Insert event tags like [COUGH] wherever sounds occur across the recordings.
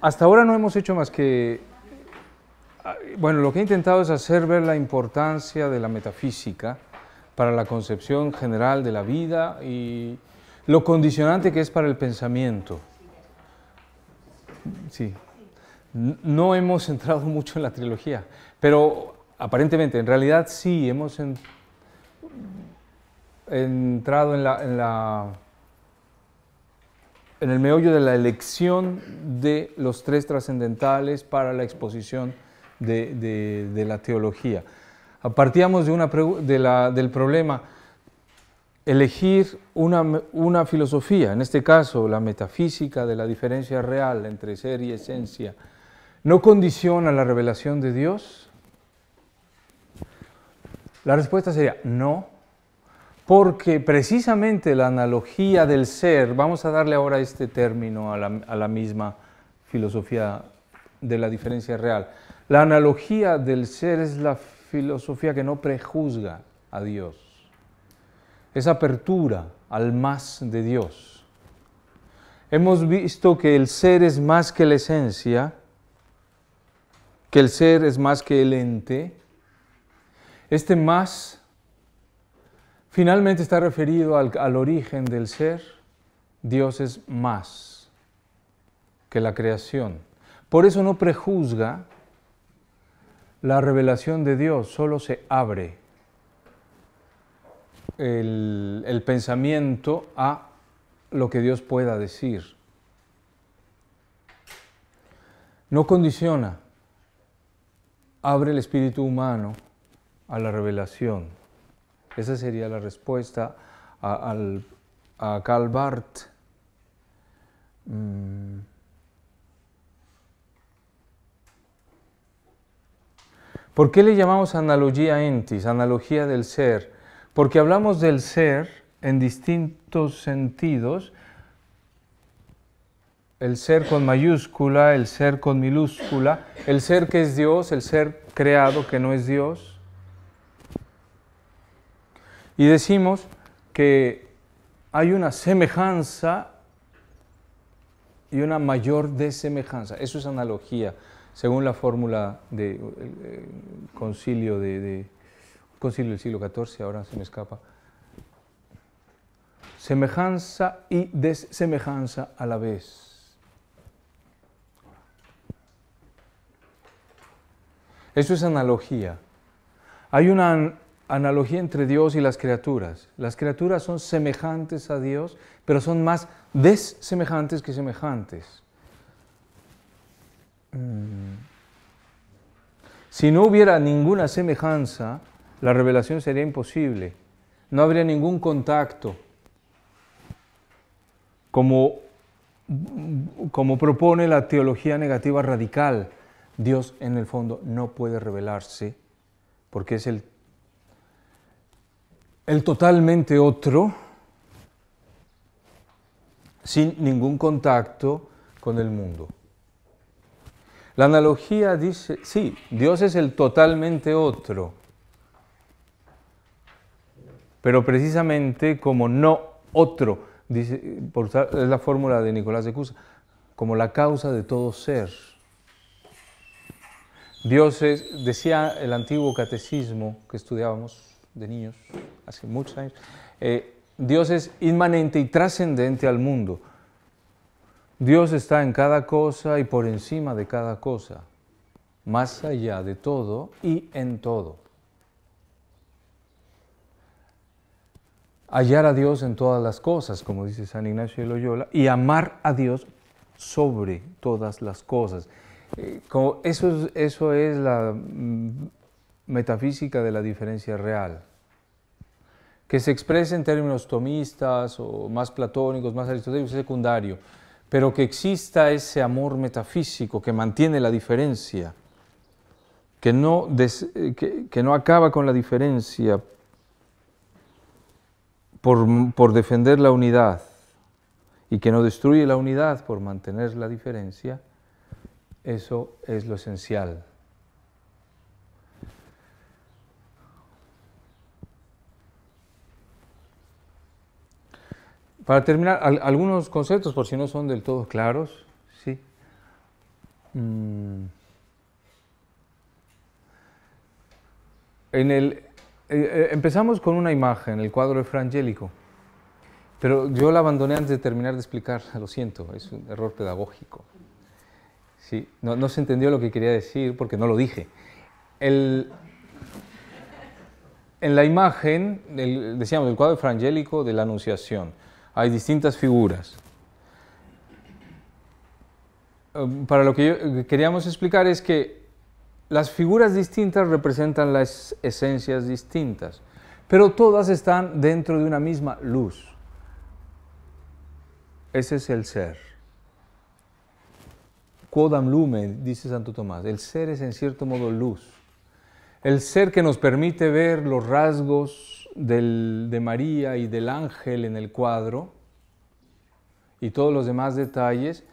hasta ahora no hemos hecho más que, ah, bueno, lo que he intentado es hacer ver la importancia de la metafísica para la concepción general de la vida y lo condicionante que es para el pensamiento. Sí. No hemos entrado [LAUGHS] mucho en la trilogía, pero aparentemente, en realidad sí, hemos entrado en la en el meollo de la elección de los tres trascendentales para la exposición de, la teología. Partíamos del problema elegir una, una, filosofía, en este caso la metafísica de la diferencia real entre ser y esencia, ¿no condiciona la revelación de Dios? La respuesta sería no, porque precisamente la analogía del ser, vamos a darle ahora este término a la, misma filosofía de la diferencia real, la analogía del ser es la filosofía que no prejuzga a Dios, es apertura al más de Dios. Hemos visto que el ser es más que la esencia, que el ser es más que el ente, este más Finalmente está referido al, origen del ser. Dios es más que la creación. Por eso no prejuzga la revelación de Dios, solo se abre el, el, pensamiento a lo que Dios pueda decir. No condiciona, abre el espíritu humano a la revelación. Esa sería la respuesta a, al, Karl Barth. Mm. ¿Por qué le llamamos analogía entis, analogía del ser? Porque hablamos del ser en distintos sentidos, el ser con mayúscula, el ser con minúscula, el ser que es Dios, el ser creado que no es Dios, y decimos que hay una semejanza y una mayor desemejanza. Eso es analogía, según la fórmula del eh, concilio, de, concilio del siglo XIV, ahora se me escapa. Semejanza y desemejanza a la vez. Eso es analogía. Hay una analogía entre Dios y las criaturas. Las criaturas son semejantes a Dios, pero son más desemejantes que semejantes. Mm. Si no hubiera ninguna semejanza, la revelación sería imposible. No habría ningún contacto. Como, como propone la teología negativa radical, Dios en el fondo no puede revelarse porque es el el totalmente otro, sin ningún contacto con el mundo. La analogía dice, sí, Dios es el totalmente otro, pero precisamente como no otro, es la fórmula de Nicolás de Cusa, como la causa de todo ser. Dios es, decía el antiguo catecismo que estudiábamos de niños, hace muchos años, eh, Dios es inmanente y trascendente al mundo. Dios está en cada cosa y por encima de cada cosa, más allá de todo y en todo. Hallar a Dios en todas las cosas, como dice San Ignacio de Loyola, y amar a Dios sobre todas las cosas. Eh, eso es la mm, metafísica de la diferencia real que se exprese en términos tomistas o más platónicos, más aristotélicos, es secundario, pero que exista ese amor metafísico que mantiene la diferencia, que no, no acaba con la diferencia por, por defender la unidad y que no destruye la unidad por mantener la diferencia, eso es lo esencial. Para terminar, algunos conceptos, por si no son del todo claros. ¿sí? Mm. Eh, eh, empezamos con una imagen, el cuadro evangélico, pero yo la abandoné antes de terminar de explicar, [LAUGHS] lo siento, es un error pedagógico. ¿sí? No, se entendió lo que quería decir porque no lo dije. en la imagen, decíamos, el cuadro frangélico de la Anunciación hay distintas figuras. Em, para lo que eh, queríamos explicar es que las figuras distintas representan las esencias distintas, pero todas están dentro de una misma luz. Ese es el ser. Quodam lumen, dice Santo Tomás, el ser es en cierto modo luz. El ser que nos permite ver los rasgos del, de María y del ángel en el cuadro y todos los demás detalles,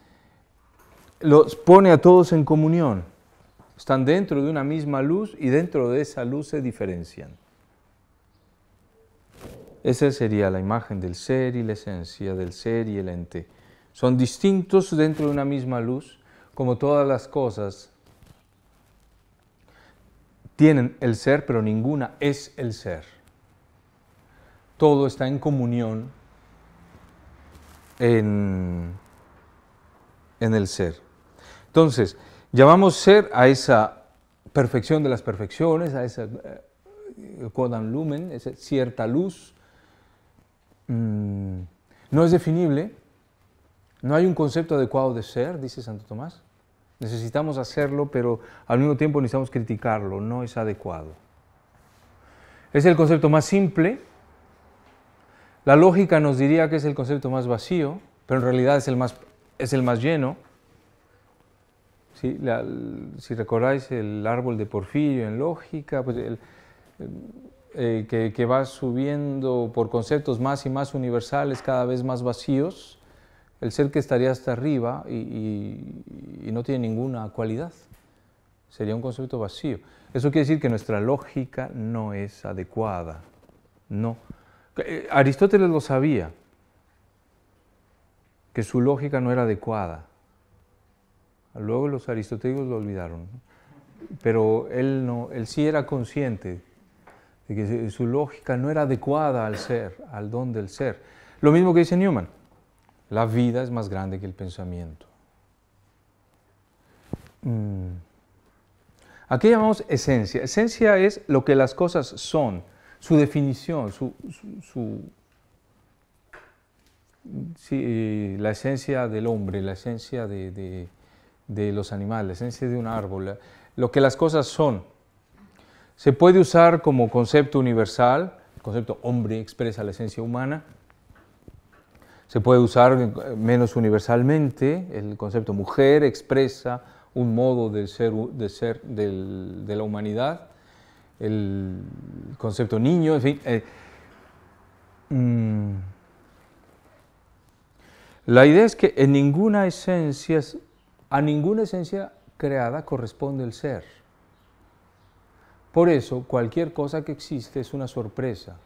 los pone a todos en comunión. Están dentro de una misma luz y dentro de esa luz se diferencian. Esa sería la imagen del ser y la esencia, del ser y el ente. Son distintos dentro de una misma luz, como todas las cosas tienen el ser, pero ninguna es el ser todo está en comunión en, el ser. Entonces, llamamos ser a esa perfección de las perfecciones, a esa codan eh, lumen, esa cierta luz. Mm, no es definible, no hay un concepto adecuado de ser, dice Santo Tomás. Necesitamos hacerlo, pero al mismo tiempo necesitamos criticarlo, no es adecuado. Es el concepto más simple, la lógica nos diría que es el concepto más vacío, pero en realidad es el más, es el más lleno. si recordáis el árbol de Porfirio en lógica, pues eh, que, va subiendo por conceptos más y más universales, cada vez más vacíos, el ser que estaría hasta arriba y, no tiene ninguna cualidad. Sería un concepto vacío. Eso quiere decir que nuestra lógica no es adecuada. No eh, Aristóteles lo sabía, que su lógica no era adecuada. Luego los aristotélicos lo olvidaron, pero él, sí era consciente de que su lógica no era adecuada al ser, al don del ser. Lo mismo que dice Newman, la vida es más grande que el pensamiento. Mm. Aquí llamamos esencia. Esencia es lo que las cosas son su definición, su, eh, la esencia del hombre, la esencia de, los animales, la esencia de un árbol, lo que las cosas son. Se puede usar como concepto universal, el concepto hombre expresa la esencia humana. Se puede usar menos universalmente, el concepto mujer expresa un modo ser, de ser de la humanidad el concepto niño, en fin. Eh, mm, la idea es que en ninguna esencia, a ninguna esencia creada corresponde el ser. Por eso, cualquier cosa que existe es una sorpresa,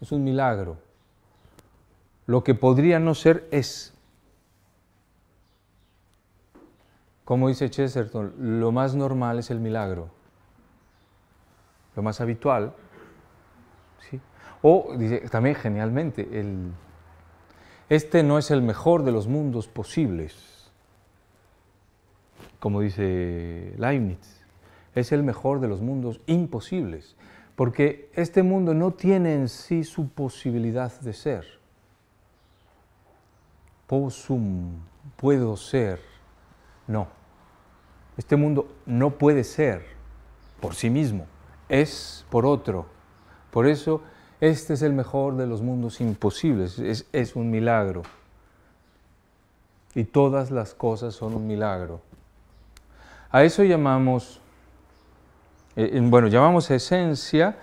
es un milagro. Lo que podría no ser es. Como dice Chesterton, lo más normal es el milagro lo más habitual. ¿sí? O también genialmente, el, este no es el mejor de los mundos posibles, como dice Leibniz, es el mejor de los mundos imposibles, porque este mundo no tiene en sí su posibilidad de ser. Posum, puedo ser, no. Este mundo no puede ser por sí mismo es por otro. Por eso, este es el mejor de los mundos imposibles, es, un milagro. Y todas las cosas son un milagro. A eso llamamos, eh, bueno, llamamos esencia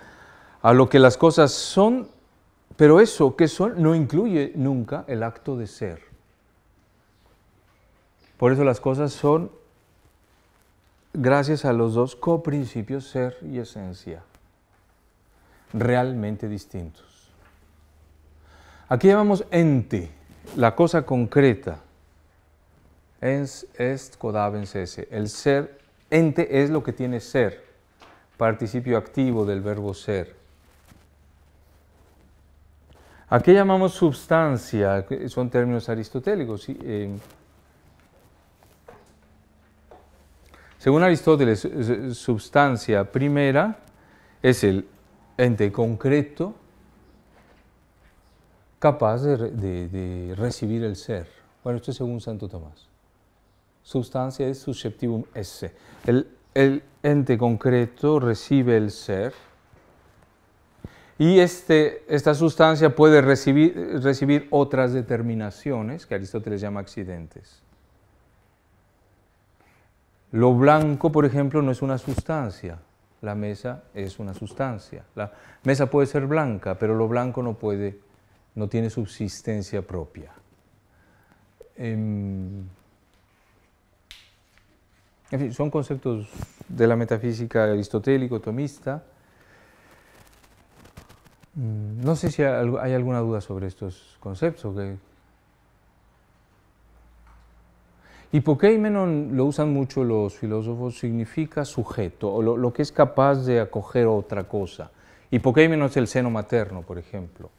a lo que las cosas son, pero eso que son no incluye nunca el acto de ser. Por eso las cosas son gracias a los dos coprincipios ser y esencia, realmente distintos. Aquí llamamos ente, la cosa concreta, ens est el ser, ente es lo que tiene ser, participio activo del verbo ser. Aquí llamamos substancia, son términos aristotélicos. Eh, Según Aristóteles, eh, eh, substancia primera es el ente concreto capaz de, recibir el ser. Bueno, esto es según Santo Tomás. Substancia es susceptivum esse. El, ente concreto recibe el ser y este, esta sustancia puede recibir otras determinaciones que Aristóteles llama accidentes. Lo blanco, por ejemplo, no es una sustancia. La mesa es una sustancia. La mesa puede ser blanca, pero lo blanco no puede, no tiene subsistencia propia. Em, en fin, son conceptos de la metafísica aristotélico, tomista. Mm, no sé si hay alguna duda sobre estos conceptos. Hipokeimenon lo usan mucho los filósofos, significa sujeto, o lo, que es capaz de acoger otra cosa. Hipokeimenon es el seno materno, por ejemplo.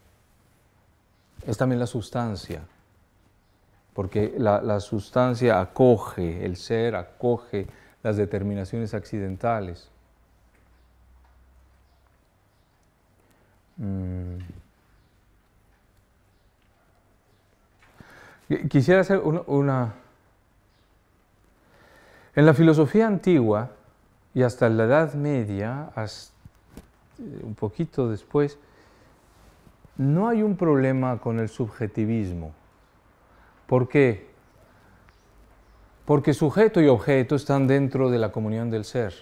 Es también la sustancia, porque la, sustancia acoge, el ser acoge las determinaciones accidentales. Mm. Quisiera hacer una en la filosofía antigua y hasta la Edad Media, eh, un poquito después, no hay un problema con el subjetivismo. ¿Por qué? Porque sujeto y objeto están dentro de la comunión del ser.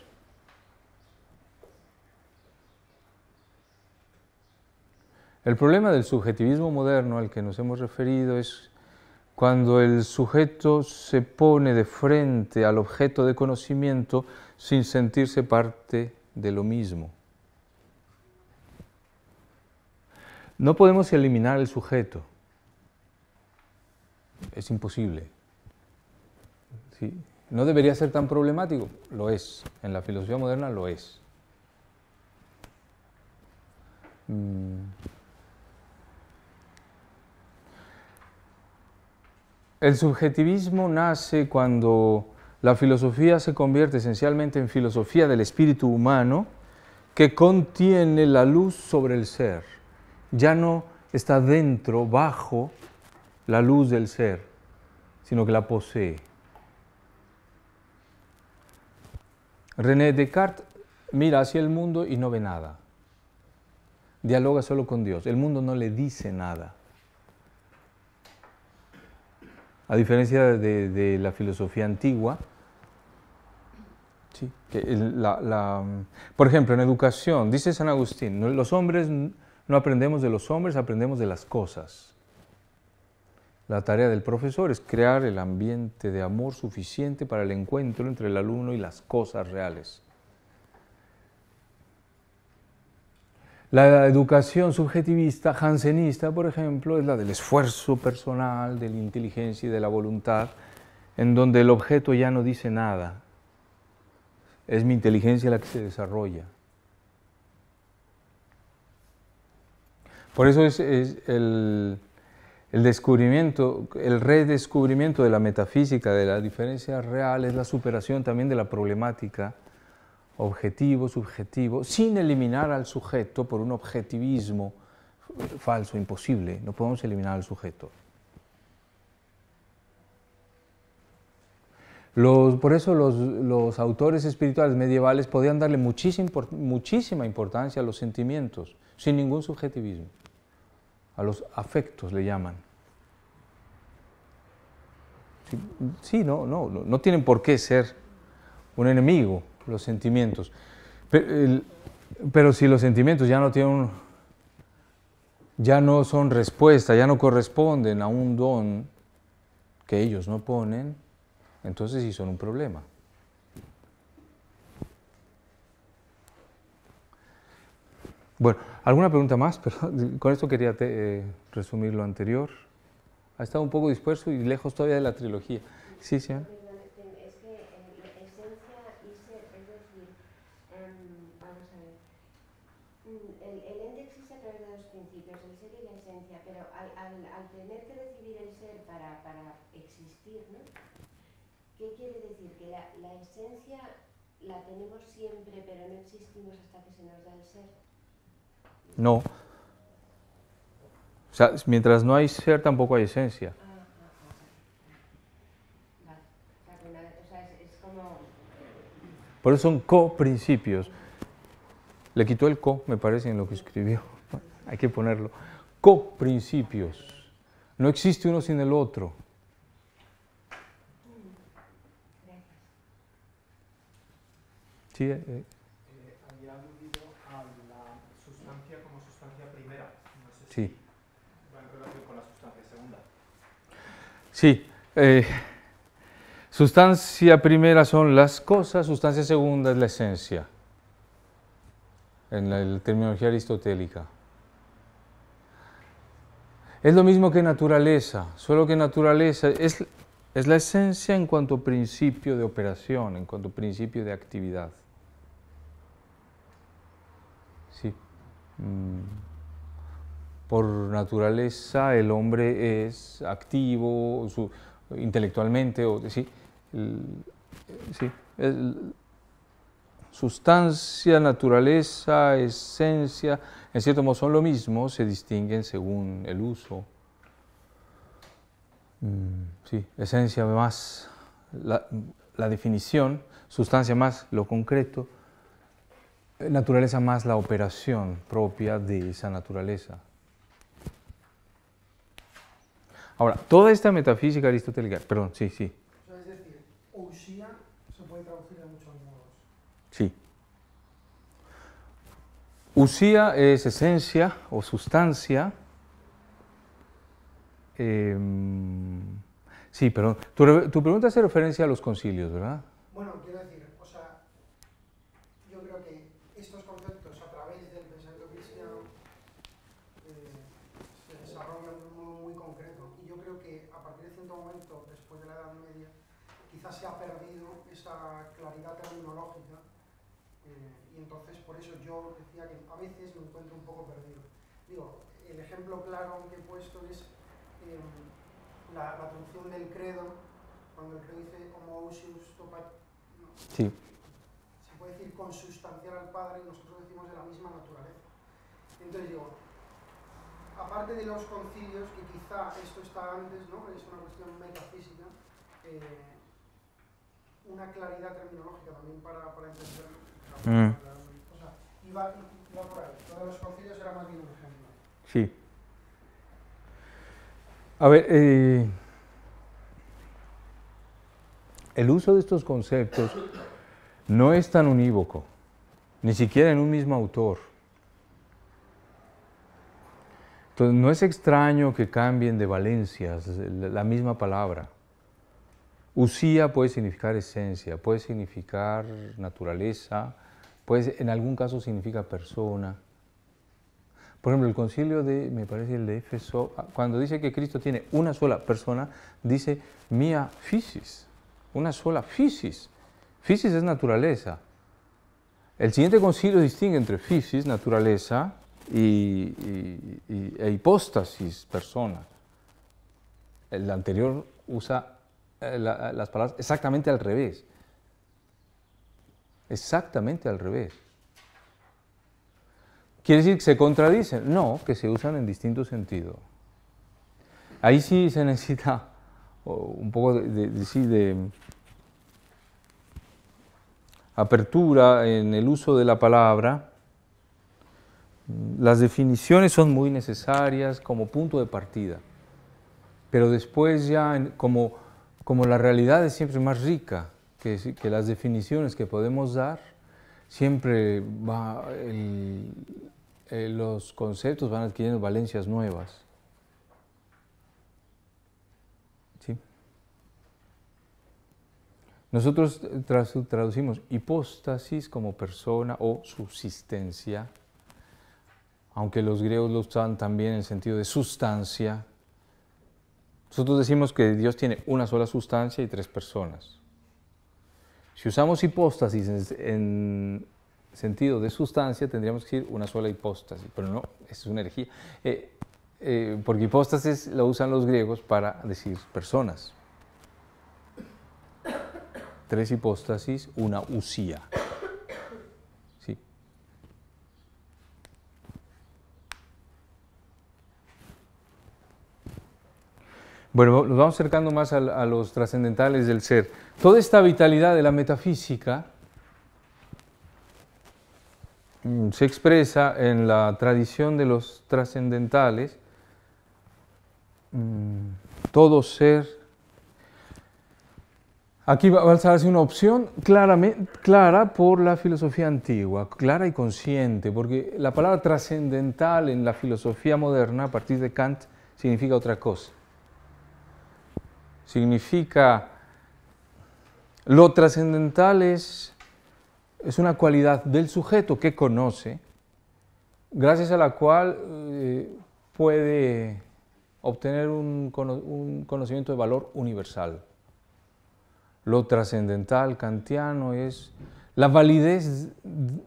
El problema del subjetivismo moderno al que nos hemos referido es cuando el sujeto se pone de frente al objeto de conocimiento sin sentirse parte de lo mismo. No podemos eliminar el sujeto. Es imposible. No debería ser tan problemático. Lo es. En la filosofía moderna lo es. Mm. El subjetivismo nace cuando la filosofía se convierte esencialmente en filosofía del espíritu humano que contiene la luz sobre el ser. Ya no está dentro, bajo la luz del ser, sino que la posee. René Descartes mira hacia el mundo y no ve nada. Dialoga solo con Dios. El mundo no le dice nada. A diferencia de, la filosofía antigua, por ejemplo, en educación, dice San Agustín, los hombres no aprendemos de los hombres, aprendemos de las cosas. La tarea del profesor es crear el ambiente de amor suficiente para el encuentro entre el alumno y las cosas reales. La educación subjetivista, jansenista, por ejemplo, es la del esfuerzo personal, de la inteligencia y de la voluntad, en donde el objeto ya no dice nada. Es mi inteligencia la que se desarrolla. Por eso es, el, descubrimiento, el redescubrimiento de la metafísica, de la diferencia real, es la superación también de la problemática objetivo, subjetivo, sin eliminar al sujeto por un objetivismo falso, imposible. No podemos eliminar al sujeto. por eso los, autores espirituales medievales podían darle muchísima, muchísima importancia a los sentimientos, sin ningún subjetivismo. A los afectos le llaman. Sí, no, no, no tienen por qué ser un enemigo los sentimientos. Pero, si los sentimientos ya no tienen, ya no son respuesta, ya no corresponden a un don que ellos no ponen, entonces sí son un problema. Bueno, ¿alguna pregunta más? [LAUGHS] Pero con esto quería eh, resumir lo anterior. Ha estado un poco disperso y lejos todavía de la trilogía. Sí, sí. tenemos siempre, pero no existimos hasta que se el ser. No. O sea, mientras no hay ser, tampoco hay esencia. Por eso son coprincipios. Le quitó el co, me parece, en lo que escribió. [LAUGHS] hay que ponerlo. Co-principios. No existe uno sin el otro. Sí, eh, eh. había a la sustancia como sustancia primera. No sé con la sustancia segunda. Sí. Eh, sustancia primera son las cosas, sustancia segunda es la esencia, en la, terminología aristotélica. Es lo mismo que naturaleza, solo que naturaleza es, es la esencia en cuanto principio de operación, en cuanto principio de actividad. Sí. Mm. Por naturaleza el hombre es activo intelectualmente, o, sí, sí sustancia, naturaleza, esencia, en cierto modo son lo mismo, se distinguen según el uso. Mm, sí, esencia más la definición, sustancia más lo concreto naturaleza más la operación propia de esa naturaleza. Ahora, toda esta metafísica aristotélica, perdón, sí, sí. Es decir, usía se puede traducir de muchos modos. Sí. Usía es esencia o sustancia. Em, sí, perdón. Tu, pregunta hace referencia a los concilios, ¿verdad? parte de los concilios, que quizá esto está antes, ¿no? es una cuestión metafísica, eh, una claridad terminológica también para, para entender. Mm. O iba, por ahí. Lo de los concilios era más bien un ejemplo. Sí. A ver, eh, el uso de estos conceptos no es tan unívoco, ni siquiera en un mismo autor. Entonces, no es extraño que cambien de valencias la misma palabra. Usía puede significar esencia, puede significar naturaleza, puede, en algún caso significa persona. Por ejemplo, el concilio de, me parece el de Éfeso, ah, cuando dice que Cristo tiene una sola persona, dice mía fisis, una sola fisis. Fisis es naturaleza. El siguiente concilio distingue entre fisis, naturaleza, y, e hipóstasis persona. El anterior usa eh, las palabras exactamente al revés. Exactamente al revés. ¿Quiere decir que se contradicen? No, que se usan en distinto sentido. Ahí sí se necesita un poco de apertura en el uso de la palabra las definiciones son muy necesarias como punto de partida, pero después ya como, la realidad es siempre más rica que, las definiciones que podemos dar, siempre eh, los conceptos van adquiriendo valencias nuevas. ¿Sí? Nosotros eh, traducimos hipóstasis como persona o subsistencia aunque los griegos lo usaban también en el sentido de sustancia. Nosotros decimos que Dios tiene una sola sustancia y tres personas. Si usamos hipóstasis en, sentido de sustancia, tendríamos que decir una sola hipóstasis, pero no, es una energía. Eh, eh, porque hipóstasis lo usan los griegos para decir personas. Tres hipóstasis, una usía. Bueno, nos vamos acercando más a, los trascendentales del ser. Toda esta vitalidad de la metafísica mm, se expresa en la tradición de los trascendentales. Mm, todo ser. Aquí va a alzarse una opción clara por la filosofía antigua, clara y consciente, porque la palabra trascendental en la filosofía moderna, a partir de Kant, significa otra cosa significa lo trascendental es, una cualidad del sujeto que conoce, gracias a la cual eh, puede obtener un, conocimiento de valor universal. Lo trascendental kantiano es la validez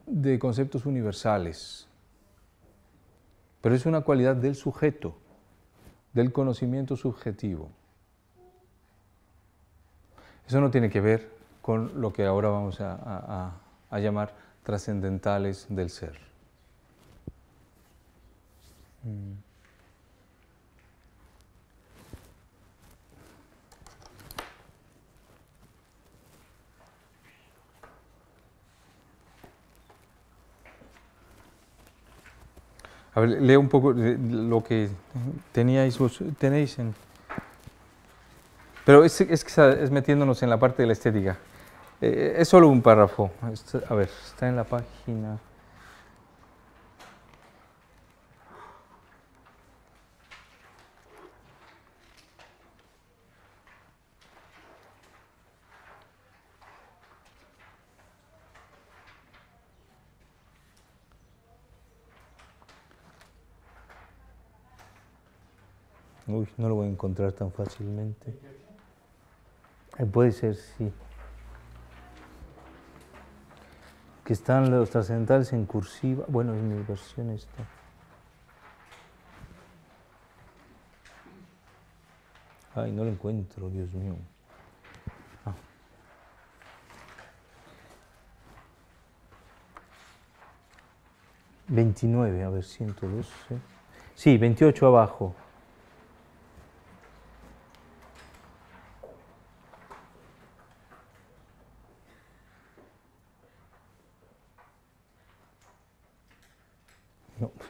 de conceptos universales, pero es una cualidad del sujeto, del conocimiento subjetivo. Eso no tiene que ver con lo que ahora vamos a, llamar trascendentales del ser. Mm. A ver, leo un poco lo que teníais, tenéis en pero es, es, es metiéndonos en la parte de la estética. Eh, es solo un párrafo. Este, a ver, está en la página. Uy, no lo voy a encontrar tan fácilmente. Eh, puede ser, sí. Que están los trascendentales en cursiva. Bueno, en mi versión está. Ay, no lo encuentro, Dios mío. ...29, ah. a ver, 112... Sí, 28 abajo.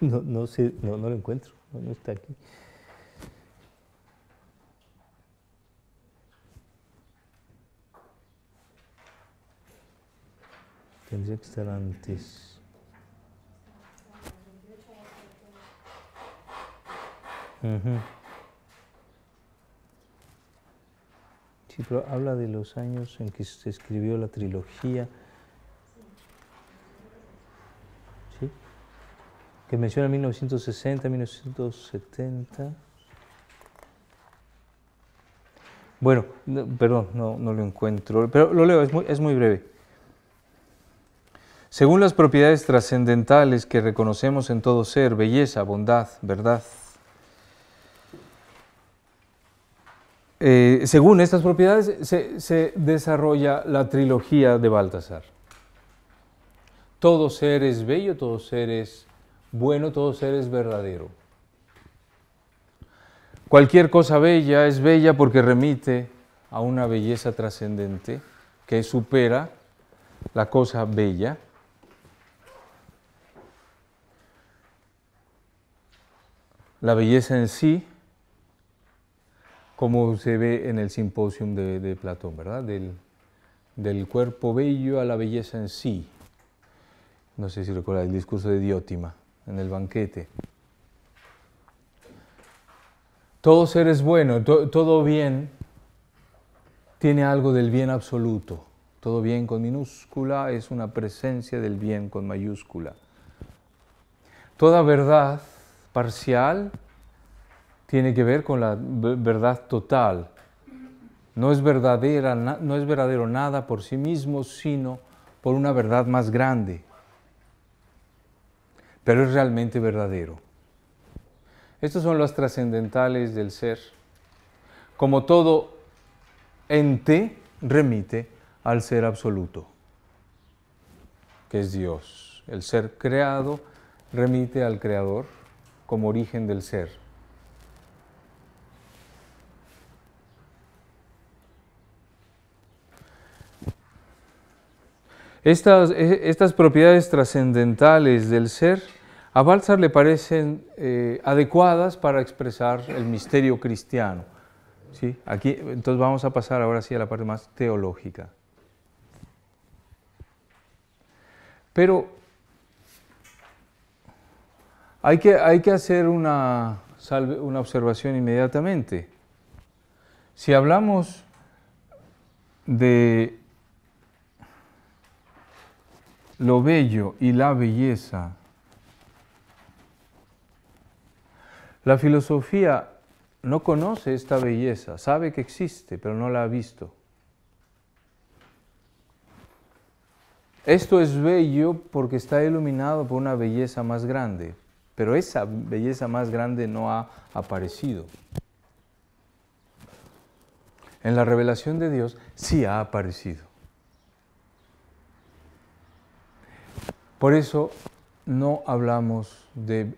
No, no, sé, no, lo encuentro, no está aquí. Tendría que estar antes. Sí, pero habla de los años en que se escribió la trilogía. que menciona 1960, 1970. Bueno, perdón, no, lo encuentro, pero lo leo, es muy, es muy breve. Según las propiedades trascendentales que reconocemos en todo ser, belleza, bondad, verdad, eh, según estas propiedades se, se desarrolla la trilogía de Baltasar. Todo ser es bello, todo ser es bueno todo ser es verdadero. Cualquier cosa bella es bella porque remite a una belleza trascendente que supera la cosa bella. La belleza en sí, como se ve en el simposio de, Platón, ¿verdad? Del, del cuerpo bello a la belleza en sí. No sé si recuerda el discurso de Diótima en el banquete. Todo ser es bueno, todo bien tiene algo del bien absoluto. Todo bien con minúscula es una presencia del bien con mayúscula. Toda verdad parcial tiene que ver con la verdad total. No es, verdadera, no es verdadero nada por sí mismo, sino por una verdad más grande pero es realmente verdadero. Estos son los trascendentales del ser. Como todo ente remite al ser absoluto, que es Dios. El ser creado remite al creador como origen del ser. Estas, e, estas propiedades trascendentales del ser a Balzar le parecen eh, adecuadas para expresar el misterio cristiano. ¿sí? Aquí, entonces vamos a pasar ahora sí a la parte más teológica. Pero hay que, hay que hacer una, una observación inmediatamente. Si hablamos de lo bello y la belleza. La filosofía no conoce esta belleza, sabe que existe, pero no la ha visto. Esto es bello porque está iluminado por una belleza más grande, pero esa belleza más grande no ha aparecido. En la revelación de Dios sí ha aparecido. Por eso no hablamos de,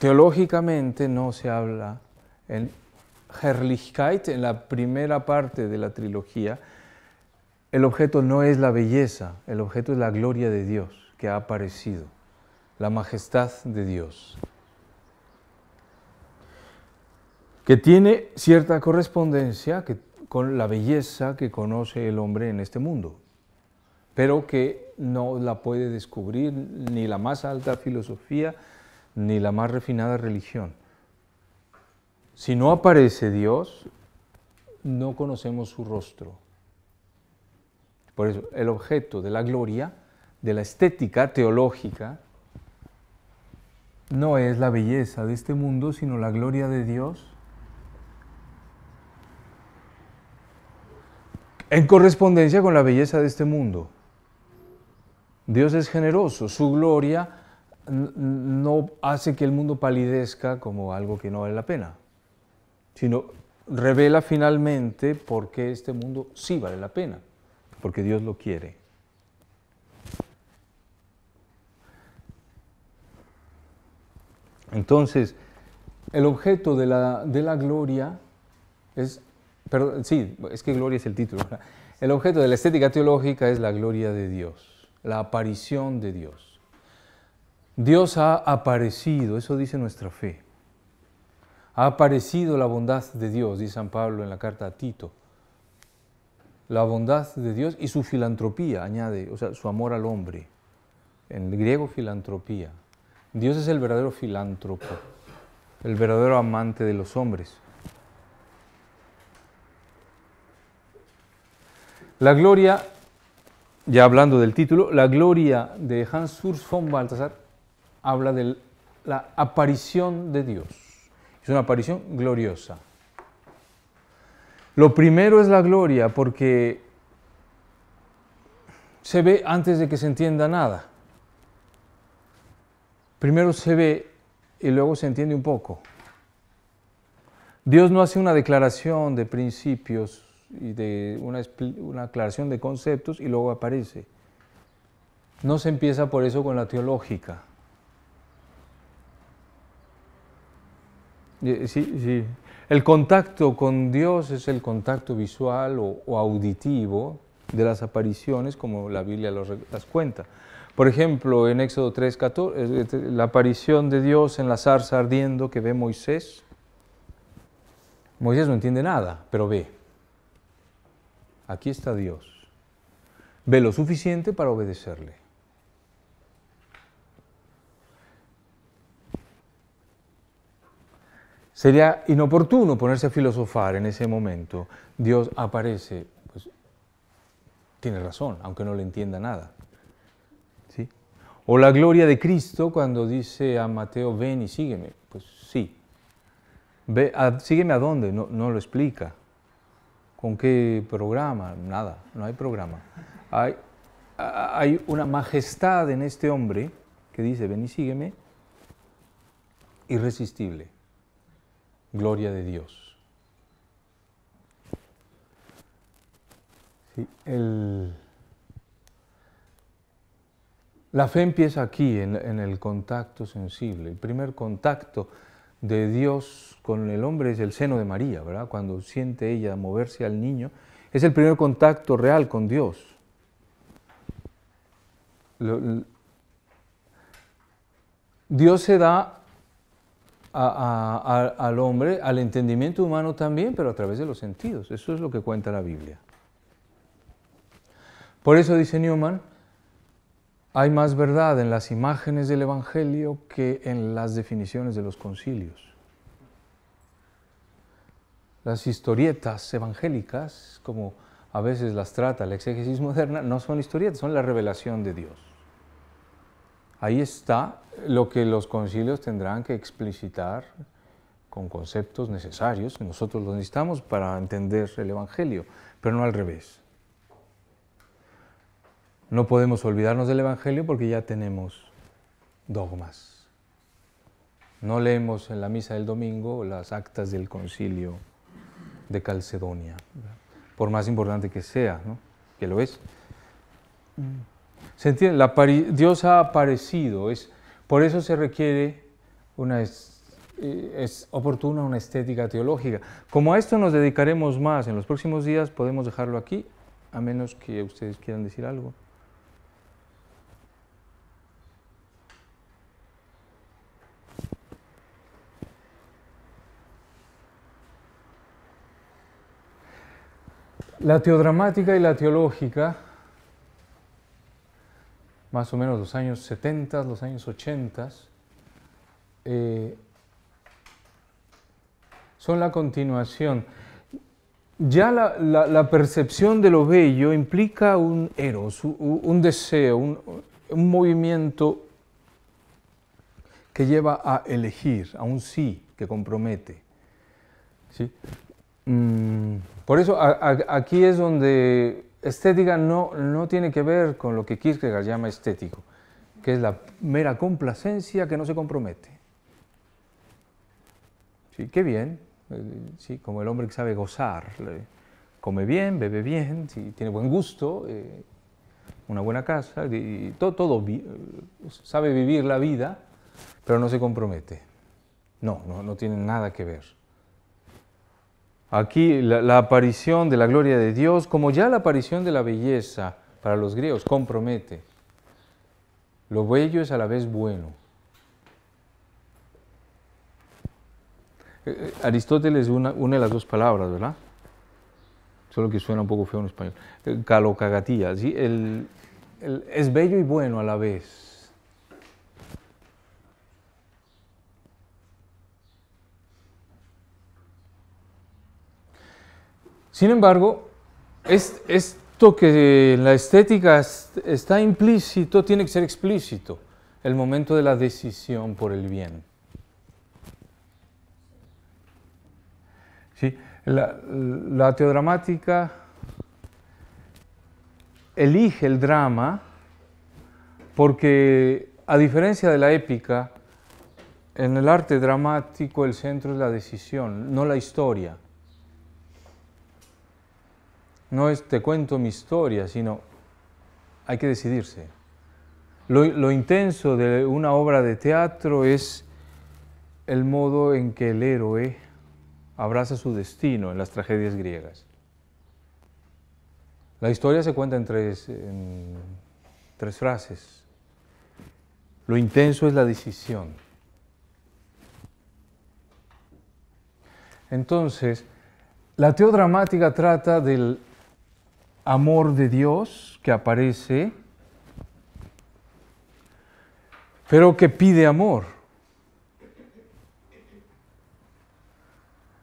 teológicamente no se habla en Herrlichkeit, en la primera parte de la trilogía, el objeto no es la belleza, el objeto es la gloria de Dios que ha aparecido, la majestad de Dios, que tiene cierta correspondencia con la belleza que conoce el hombre en este mundo pero que no la puede descubrir ni la más alta filosofía ni la más refinada religión. Si no aparece Dios, no conocemos su rostro. Por eso, el objeto de la gloria, de la estética teológica, no es la belleza de este mundo, sino la gloria de Dios. En correspondencia con la belleza de este mundo. Dios es generoso, su gloria no hace que el mundo palidezca como algo que no vale la pena, sino revela finalmente por qué este mundo sí vale la pena, porque Dios lo quiere. Entonces, el objeto de la, gloria es, perdón, sí, es que gloria es el título, el objeto de la estética teológica es la gloria de Dios la aparición de Dios. Dios ha aparecido, eso dice nuestra fe. Ha aparecido la bondad de Dios, dice San Pablo en la carta a Tito. La bondad de Dios y su filantropía, añade, o sea, su amor al hombre. En griego, filantropía. Dios es el verdadero filántropo, el verdadero amante de los hombres. La gloria ya hablando del título, la gloria de Hans Urs von Balthasar habla de la aparición de Dios. Es una aparición gloriosa. Lo primero es la gloria porque se ve antes de que se entienda nada. Primero se ve y luego se entiende un poco. Dios no hace una declaración de principios y de una, aclaración de conceptos y luego aparece. No se empieza por eso con la teológica. El contacto con Dios es el contacto visual o, auditivo de las apariciones como la Biblia las cuenta. Por ejemplo, en Éxodo 3, 14, eh, la aparición de Dios en la zarza ardiendo que ve Moisés. Moisés no entiende nada, pero ve aquí está Dios. Ve lo suficiente para obedecerle. Sería inoportuno ponerse a filosofar en ese momento. Dios aparece, pues tiene razón, aunque no le entienda nada. ¿Sí? O la gloria de Cristo cuando dice a Mateo, ven y sígueme. Pues sí. Ve, sígueme a dónde, no lo explica. ¿Con qué programa? Nada, no hay programa. Hay, una majestad en este hombre que dice, ven y sígueme, irresistible. Gloria de Dios. La fe empieza aquí, en, en el contacto sensible, el primer contacto de Dios con el hombre es el seno de María, ¿verdad? Cuando siente ella moverse al niño, es el primer contacto real con Dios. Dios se da al hombre, al entendimiento humano también, pero a través de los sentidos. Eso es lo que cuenta la Biblia. Por eso dice Newman, hay más verdad en las imágenes del Evangelio que en las definiciones de los concilios. Las historietas evangélicas, como a veces las trata la exégesis moderna, no son historietas, son la revelación de Dios. Ahí está lo que los concilios tendrán que explicitar con conceptos necesarios, que nosotros los necesitamos para entender el Evangelio, pero no al revés. No podemos olvidarnos del Evangelio porque ya tenemos dogmas. No leemos en la misa del domingo las actas del concilio de Calcedonia, por más importante que sea, que lo es. La Dios ha aparecido, es, por eso se requiere una eh, es oportuna una estética teológica. Como a esto nos dedicaremos más en los próximos días, podemos dejarlo aquí, a menos que ustedes quieran decir algo. La teodramática y la teológica, más o menos los años 70, los años 80, eh, son la continuación. Ya la, percepción de lo bello implica un eros, un, deseo, un, movimiento que lleva a elegir, a un sí que compromete. ¿sí? Mm. Por eso aquí es donde estética no, no tiene que ver con lo que Kierkegaard llama estético, que es la mera complacencia que no se compromete. Sí, qué bien, eh, sí, como el hombre que sabe gozar, come bien, bebe bien, tiene buen gusto, eh, una buena casa, y todo, todo, sabe vivir la vida, pero no se compromete. No, no, no tiene nada que ver. Aquí la, aparición de la gloria de Dios, como ya la aparición de la belleza para los griegos, compromete. Lo bello es a la vez bueno. Eh, eh, Aristóteles una, une las dos palabras, ¿verdad? Solo que suena un poco feo en español. Eh, calocagatía, es bello y bueno a la vez. Sin embargo, esto que la estética está implícito tiene que ser explícito, el momento de la decisión por el bien. La, la teodramática elige el drama porque, a diferencia de la épica, en el arte dramático el centro es la decisión, no la historia. No es te cuento mi historia, sino hay que decidirse. Lo, intenso de una obra de teatro es el modo en que el héroe abraza su destino en las tragedias griegas. La historia se cuenta en tres, en tres frases. Lo intenso es la decisión. Entonces, la teodramática trata del amor de Dios que aparece, pero que pide amor.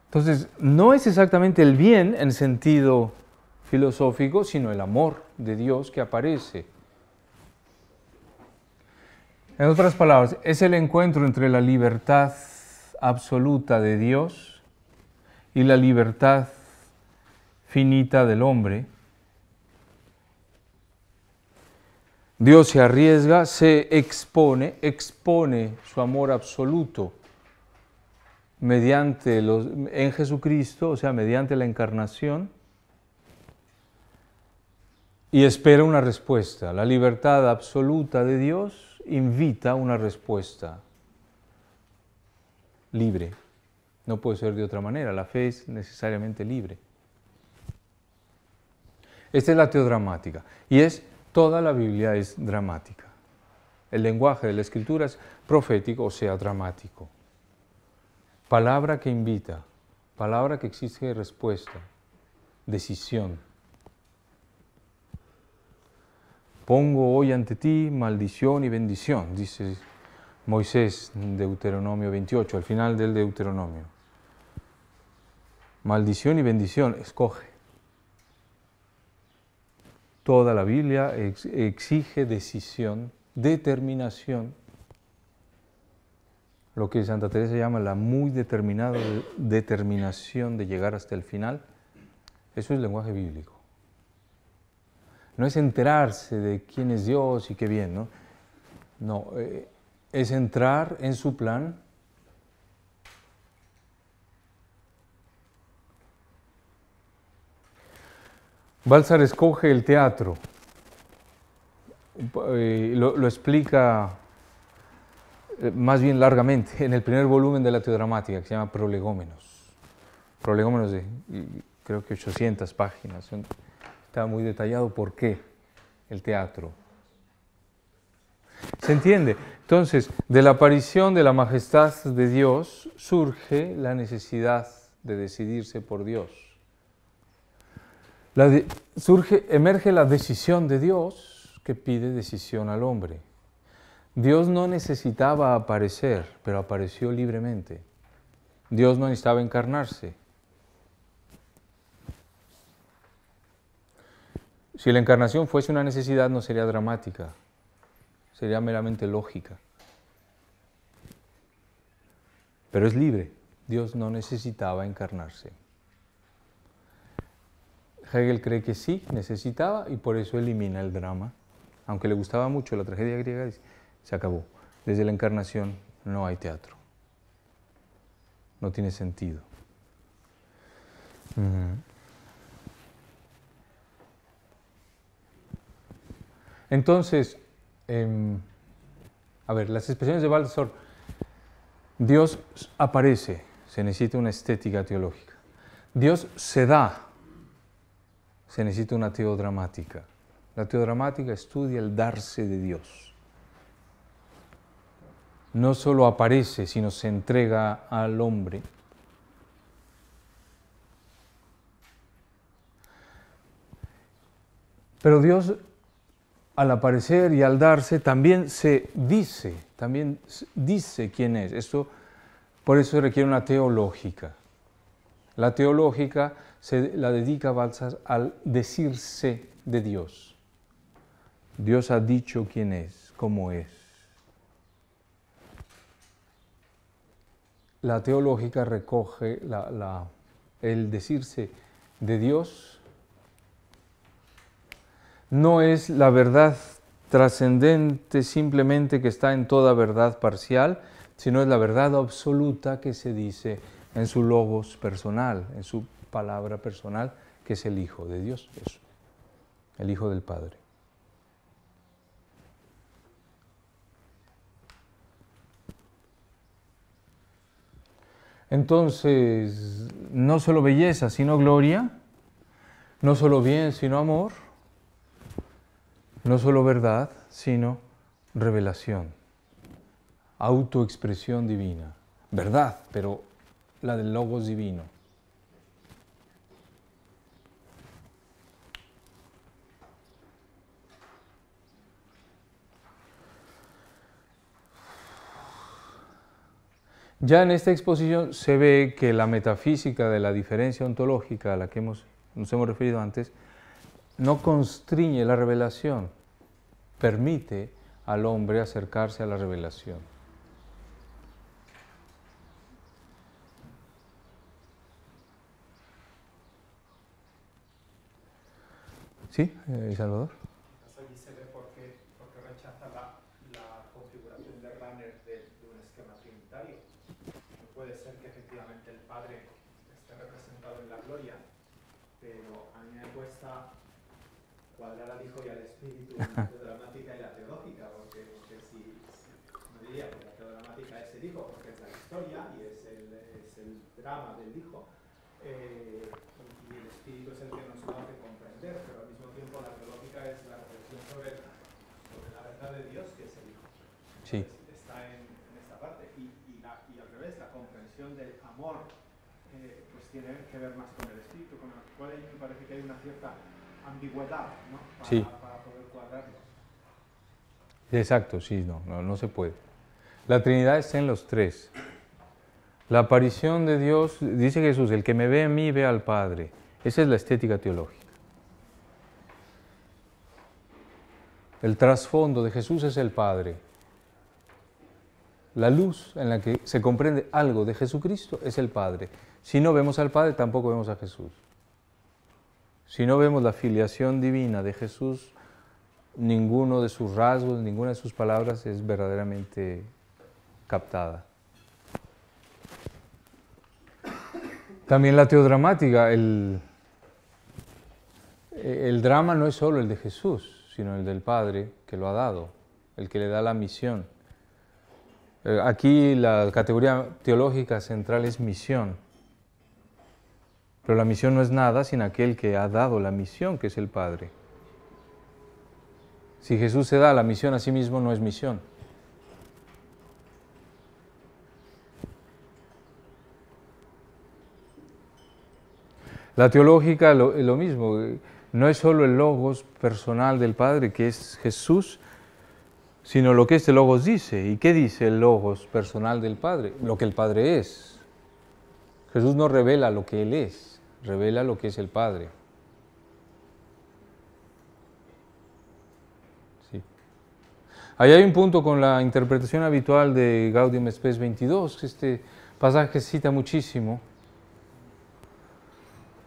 Entonces, no es exactamente el bien en sentido filosófico, sino el amor de Dios que aparece. En otras palabras, es el encuentro entre la libertad absoluta de Dios y la libertad finita del hombre Dios se arriesga, se expone, expone su amor absoluto mediante en Jesucristo, o sea, mediante la encarnación, y espera una respuesta. La libertad absoluta de Dios invita una respuesta libre. No puede ser de otra manera, la fe es necesariamente libre. Esta es la teodramática y es Toda la Biblia es dramática. El lenguaje de la escritura es profético, o sea, dramático. Palabra que invita, palabra que exige respuesta, decisión. Pongo hoy ante ti maldición y bendición, dice Moisés Deuteronomio 28, al final del Deuteronomio. Maldición y bendición, escoge. Toda la Biblia exige decisión, determinación, lo que Santa Teresa llama la muy determinada determinación de llegar hasta el final. Eso es lenguaje bíblico. No es enterarse de quién es Dios y qué bien, ¿no? No, eh, es entrar en su plan Bálsar escoge el teatro, eh, lo, explica eh, más bien largamente [LAUGHS] en el primer volumen de la teodramática que se llama Prolegómenos. Prolegómenos de creo que 800 páginas. Está muy detallado por qué el teatro. ¿Se entiende? Entonces, de la aparición de la majestad de Dios surge la necesidad de decidirse por Dios emerge la decisión de Dios que pide decisión al hombre. Dios no necesitaba aparecer, pero apareció libremente. Dios no necesitaba encarnarse. Si la encarnación fuese una necesidad no sería dramática, sería meramente lógica. Pero es libre. Dios no necesitaba encarnarse. Hegel cree que sí, necesitaba y por eso elimina el drama. Aunque le gustaba mucho la tragedia griega, se acabó. Desde la encarnación no hay teatro. No tiene sentido. Entonces, em, a ver, las expresiones de Balthasar. Dios aparece, se necesita una estética teológica. Dios se da, se necesita una teodramática. La teodramática estudia el darse de Dios. No solo aparece, sino se entrega al hombre. Pero Dios, al aparecer y al darse, también se dice, también dice quién es. Esto, por eso requiere una teológica. La teológica se la dedica Balsas al decirse de Dios. Dios ha dicho quién es, cómo es. La teológica recoge el decirse de Dios. No es la verdad trascendente simplemente que está en toda verdad parcial, sino es la verdad absoluta que se dice en su logos personal, en su palabra personal, que es el Hijo de Dios, es el Hijo del Padre. Entonces, no solo belleza, sino gloria, no solo bien, sino amor, no solo verdad, sino revelación, autoexpresión divina, verdad, pero la del Logos Divino. Ya en esta exposición se ve que la metafísica de la diferencia ontológica a la que nos hemos referido antes no constriñe la revelación, permite al hombre acercarse a la revelación. Sí, eh, Salvador. Aquí se ve por qué, rechaza la, configuración de runner de, un esquema trinitario. puede ser que efectivamente el Padre esté representado en la gloria, pero a mí me cuesta cuadrar la Hijo y al Espíritu la [LAUGHS] teodramática y la teológica, porque, si, diría que la teodramática es el Hijo, porque es la historia y es el drama del Hijo eh, y el espíritu es el que nos hace comprender, pero al mismo tiempo la teológica es la reflexión sobre, sobre la verdad de Dios que es el Hijo. Sí. Está en, en, esta parte y, y, la, y, al revés, la comprensión del amor eh, pues tiene que ver más con el espíritu, con el cual me parece que hay una cierta ambigüedad ¿no? para, para poder cuadrarlo. Exacto, sí, no, no se puede. La Trinidad está en los tres, la aparición de Dios, dice Jesús, el que me ve a mí ve al Padre. Esa es la estética teológica. El trasfondo de Jesús es el Padre. La luz en la que se comprende algo de Jesucristo es el Padre. Si no vemos al Padre, tampoco vemos a Jesús. Si no vemos la filiación divina de Jesús, ninguno de sus rasgos, ninguna de sus palabras es verdaderamente captada. También la teodramática, el, drama no es solo el de Jesús, sino el del Padre que lo ha dado, el que le da la misión. Eh, aquí la categoría teológica central es misión, pero la misión no es nada sin aquel que ha dado la misión, que es el Padre. Si Jesús se da la misión a sí mismo, no es misión. La teológica es lo mismo, no es solo el logos personal del Padre, que es Jesús, sino lo que este logos dice. ¿Y qué dice el logos personal del Padre? Lo que el Padre es. Jesús no revela lo que Él es, revela lo que es el Padre. Ahí hay un punto con la interpretación habitual de Gaudium Spes 22, que este pasaje cita muchísimo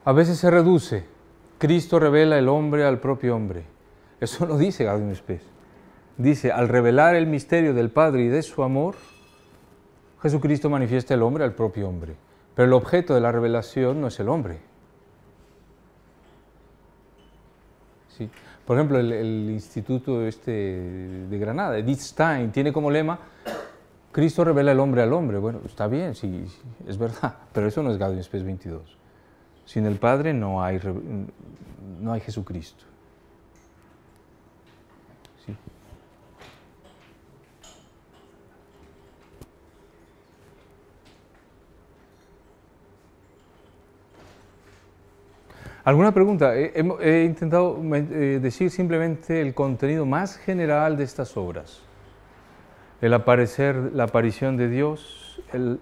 a veces se reduce. Cristo revela el hombre al propio hombre. Eso no dice Gaudium Spes. Dice, al revelar el misterio del Padre y de su amor, Jesucristo manifiesta el hombre al propio hombre. Pero el objeto de la revelación no es el hombre. Sí. Por ejemplo, el, instituto este de Granada, Edith Stein, tiene como lema, Cristo revela el hombre al hombre. Bueno, está bien, sí, es verdad, pero eso no es Gaudium Spes 22. Sin el Padre no hay, no hay Jesucristo. ¿Alguna pregunta? He, he, intentado eh, decir simplemente el contenido más general de estas obras. El aparecer, la aparición de Dios, el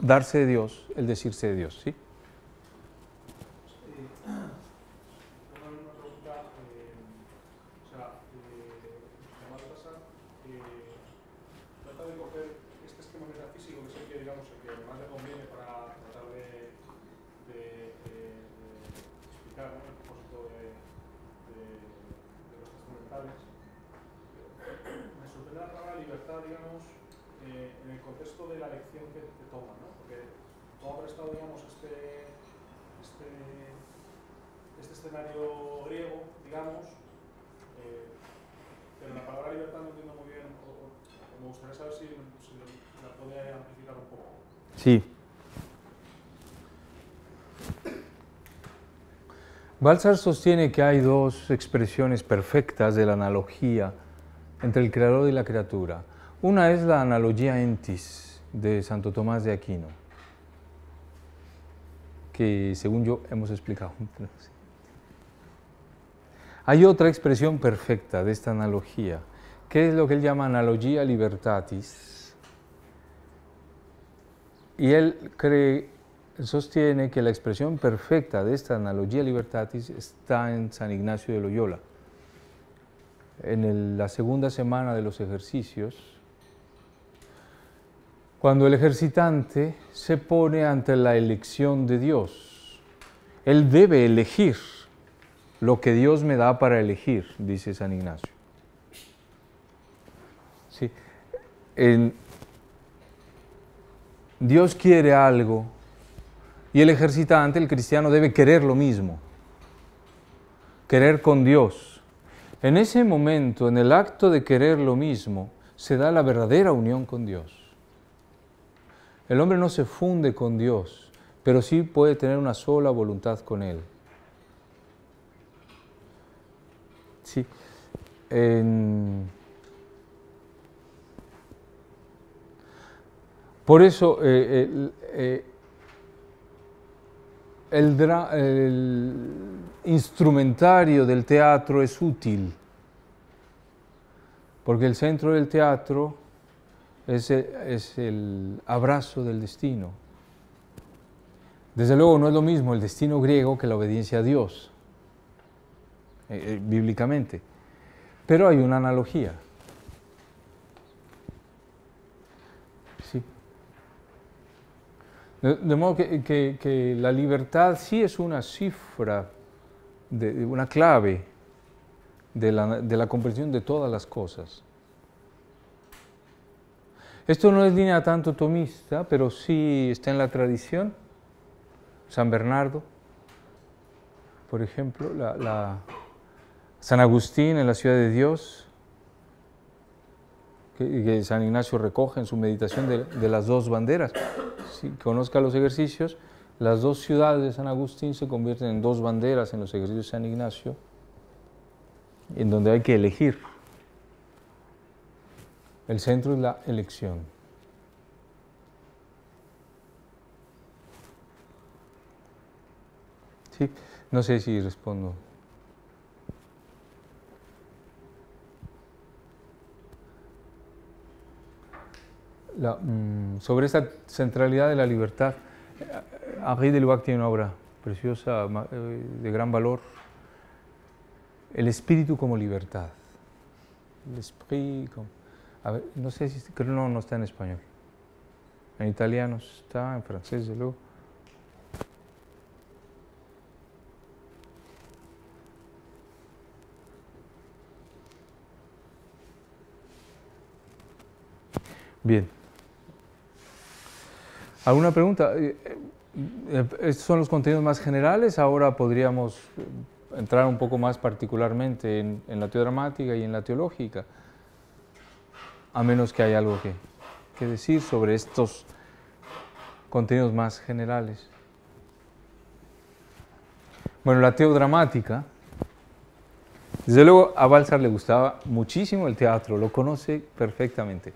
darse de Dios, el decirse de Dios, ¿sí? Balsar sostiene que hay dos expresiones perfectas de la analogía entre el creador y la criatura. Una es la analogía entis de Santo Tomás de Aquino, que según yo hemos explicado. Hay otra expresión perfecta de esta analogía, que es lo que él llama analogía libertatis. Y él cree sostiene que la expresión perfecta de esta analogía libertatis está en San Ignacio de Loyola. En la segunda semana de los ejercicios, cuando el ejercitante se pone ante la elección de Dios, él debe elegir lo que Dios me da para elegir, dice San Ignacio. Dios quiere algo y el ejercitante, el cristiano, debe querer lo mismo, querer con Dios. En ese momento, en el acto de querer lo mismo, se da la verdadera unión con Dios. El hombre no se funde con Dios, pero sí puede tener una sola voluntad con Él. Sí. Por eso eh, eh, el, instrumentario del teatro es útil, porque el centro del teatro es el, abrazo del destino. Desde luego no es lo mismo el destino griego que la obediencia a Dios, eh, eh, bíblicamente, pero hay una analogía. De, modo que, la libertad sí es una cifra, de, una clave de la, comprensión de todas las cosas. Esto no es línea tanto tomista, pero sí está en la tradición. San Bernardo, por ejemplo, San Agustín en la ciudad de Dios, que, San Ignacio recoge en su meditación de, las dos banderas. Si conozca los ejercicios, las dos ciudades de San Agustín se convierten en dos banderas en los ejercicios de San Ignacio, en donde hay que elegir. El centro es la elección. ¿Sí? No sé si respondo. Mm, sobre esta centralidad de la libertad, eh, Henri Delubac tiene una obra preciosa, eh, de gran valor, El espíritu como libertad. El espíritu no sé si... Creo no, no está en español. En italiano está, en francés, de luego. Bien. ¿Alguna pregunta? Eh, eh, eh, ¿Estos son los contenidos más generales? Ahora podríamos entrar un poco más particularmente en, la teodramática y en la teológica, a menos que haya algo que, que decir sobre estos contenidos más generales. Bueno, la teodramática, desde luego a Balsar le gustaba muchísimo el teatro, lo conoce perfectamente.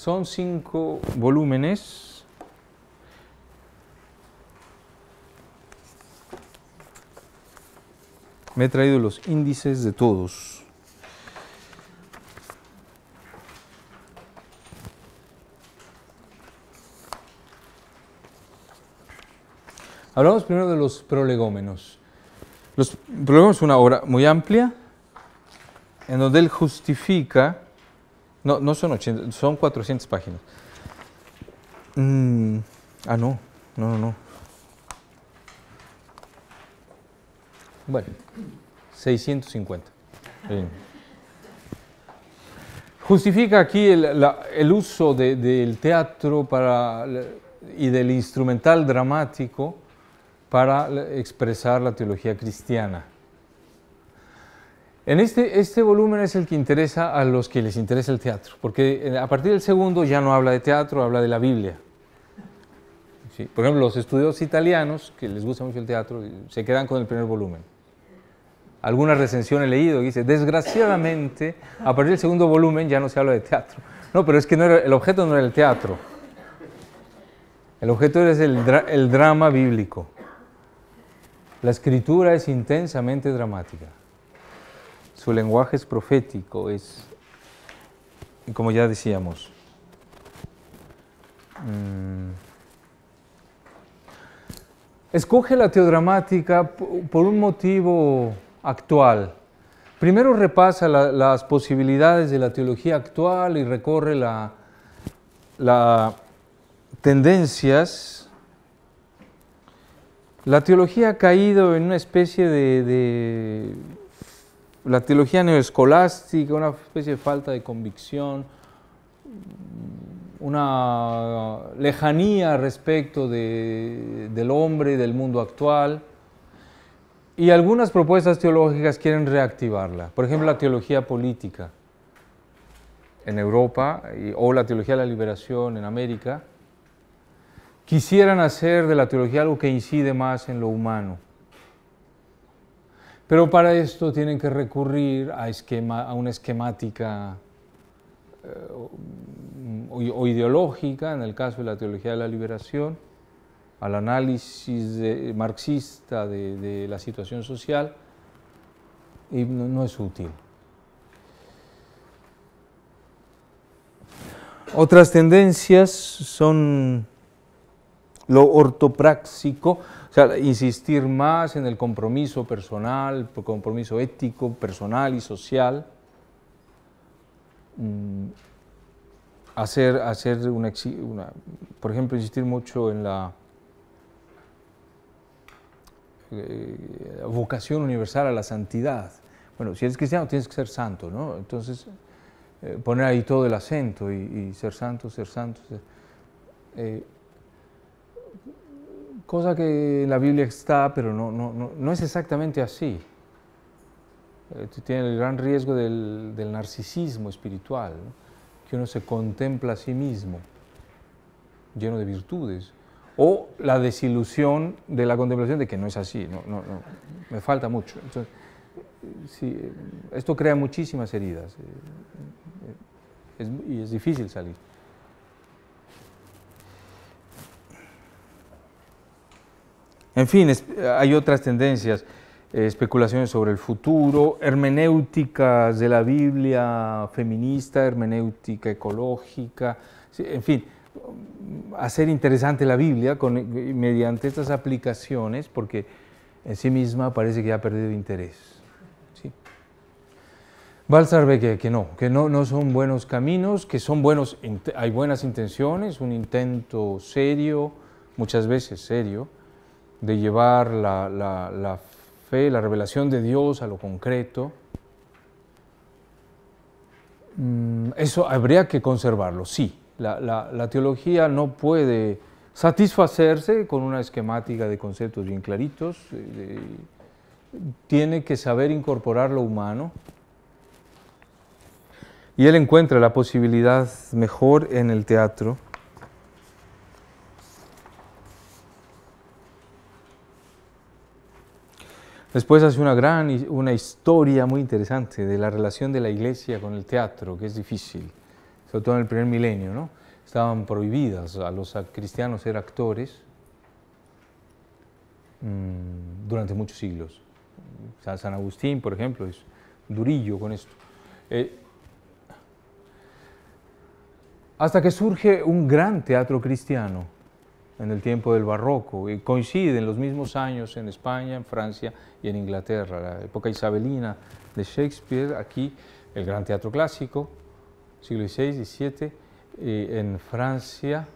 Son cinco volúmenes. Me he traído los índices de todos. Hablamos primero de los prolegómenos. Los prolegómenos es una obra muy amplia en donde él justifica no, no son 80, son 400 páginas. Mm, ah, no, no, no, no. Bueno, 650. cincuenta. Justifica aquí el, uso del teatro para, y del instrumental dramático para expresar la teología cristiana. En este, este volumen es el que interesa a los que les interesa el teatro, porque eh, a partir del segundo ya no habla de teatro, habla de la Biblia. Por ejemplo, los estudios italianos, que les gusta mucho el teatro, eh, se quedan con el primer volumen. Alguna recensión he leído dice, desgraciadamente, a partir del segundo volumen ya no se habla de teatro. No, pero es que no el objeto no era el teatro. El objeto es el drama bíblico. La escritura es intensamente dramática. Su lenguaje es profético, es, como ya decíamos, mm, Escoge la teodramática por un motivo actual. Primero repasa las posibilidades de la teología actual y recorre las tendencias. La teología ha caído en una especie de la teología neoescolástica, una especie de falta de convicción, una lejanía respecto del hombre y del mundo actual. Y algunas propuestas teológicas quieren reactivarla. Por ejemplo, la teología política en Europa o la teología de la liberación en América. Quisieran hacer de la teología algo que incide más en lo humano pero para esto tienen que recurrir a, una esquemática eh, o, ideológica, en el caso de la teología de la liberación, al análisis marxista de, la situación social y no, es útil. Otras tendencias son lo ortopráxico, o sea, insistir más en el compromiso personal, compromiso ético, personal y social, mm, hacer, hacer una, por ejemplo, insistir mucho en la eh, vocación universal a la santidad. Bueno, si eres cristiano tienes que ser santo, ¿no? Entonces, eh, poner ahí todo el acento y, ser santo, ser santo. Eh, cosa que la Biblia está, pero no, no, es exactamente así. Eh, tiene el gran riesgo del, narcisismo espiritual, que uno se contempla a sí mismo, lleno de virtudes, o la desilusión de la contemplación de que no es así, no, no, me falta mucho. Entonces, eh, esto crea muchísimas heridas eh, y es difícil salir. En fin, hay otras tendencias, eh, especulaciones sobre el futuro, hermenéuticas de la Biblia feminista, hermenéutica ecológica, en fin, hacer interesante la Biblia mediante estas aplicaciones porque en sí misma parece que ha perdido interés. Balsar ve que, que, no, que no, no, son buenos caminos, que son buenos, hay buenas intenciones, un intento serio, muchas veces serio, de llevar la, fe, la revelación de Dios a lo concreto, mm, eso habría que conservarlo, sí. La, teología no puede satisfacerse con una esquemática de conceptos bien claritos, eh, tiene que saber incorporar lo humano. Y él encuentra la posibilidad mejor en el teatro. Después hace una gran una historia muy interesante de la relación de la iglesia con el teatro, que es difícil, sobre todo en el primer milenio, ¿no? Estaban prohibidas a los cristianos ser actores mm, durante muchos siglos. San Agustín, por ejemplo, es durillo con esto. Eh, hasta que surge un gran teatro cristiano, en el tiempo del barroco. Y coinciden los mismos años en España, en Francia y en Inglaterra. La época isabelina de Shakespeare, aquí el gran teatro clásico, siglo XVI, XVII, en Francia,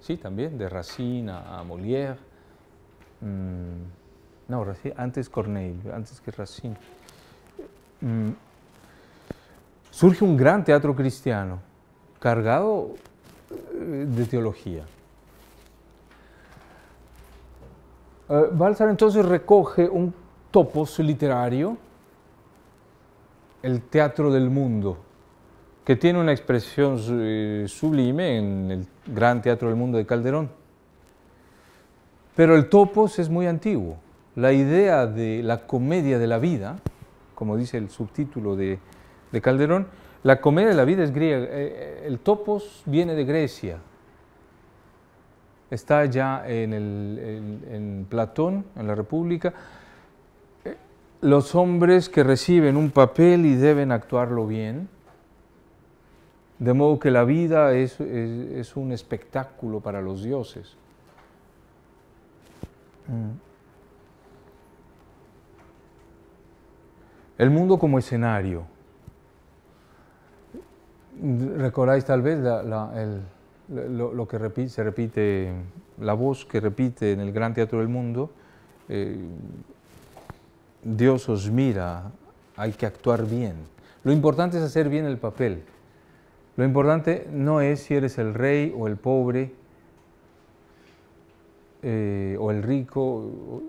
sí, también, de Racine a, Molière. Mm, no, antes Corneille, antes que Racine. Mm, surge un gran teatro cristiano, cargado eh, de teología. Uh, entonces recoge un topos literario, el teatro del mundo, que tiene una expresión eh, sublime en el gran teatro del mundo de Calderón. Pero el topos es muy antiguo. La idea de la comedia de la vida, como dice el subtítulo de, Calderón, la comedia de la vida es griega. Eh, el topos viene de Grecia, está ya en, el, Platón, en la República, eh, los hombres que reciben un papel y deben actuarlo bien, de modo que la vida es, un espectáculo para los dioses. Mm. El mundo como escenario. Recordáis tal vez el, lo, que se repite, la voz que repite en el Gran Teatro del Mundo, eh, Dios os mira, hay que actuar bien. Lo importante es hacer bien el papel. Lo importante no es si eres el rey o el pobre eh, o el rico,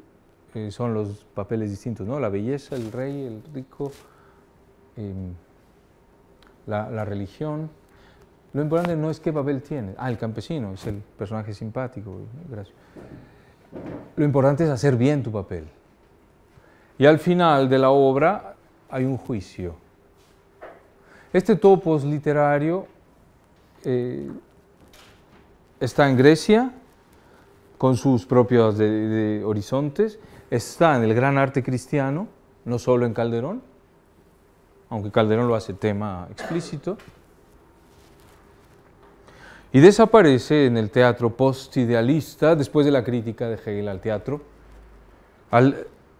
eh, son los papeles distintos, ¿no? La belleza, el rey, el rico, la religión. Lo importante no es qué papel tiene. Ah, el campesino es el personaje simpático. Gracias. Lo importante es hacer bien tu papel. Y al final de la obra hay un juicio. Este topos literario eh, está en Grecia, con sus propios horizontes, está en el gran arte cristiano, no solo en Calderón, aunque Calderón lo hace tema explícito, y desaparece en el teatro postidealista después de la crítica de Hegel al teatro.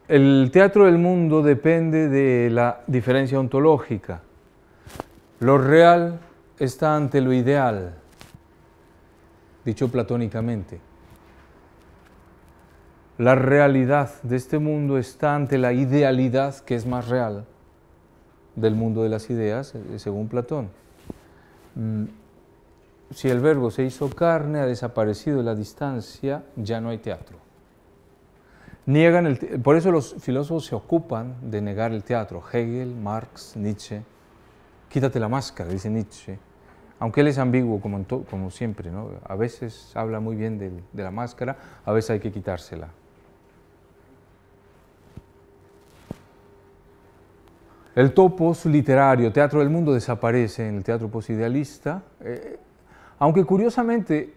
el teatro del mundo depende de la diferencia ontológica. Lo real está ante lo ideal, dicho platónicamente. La realidad de este mundo está ante la idealidad que es más real del mundo de las ideas, eh, según Platón mm, si el verbo se hizo carne, ha desaparecido la distancia, ya no hay teatro. Niegan por eso los filósofos se ocupan de negar el teatro. Hegel, Marx, Nietzsche. Quítate la máscara, dice Nietzsche. Aunque él es ambiguo, como, como siempre, A veces habla muy bien de, la máscara, a veces hay que quitársela. El topos literario, teatro del mundo, desaparece en el teatro posidealista. Eh, aunque curiosamente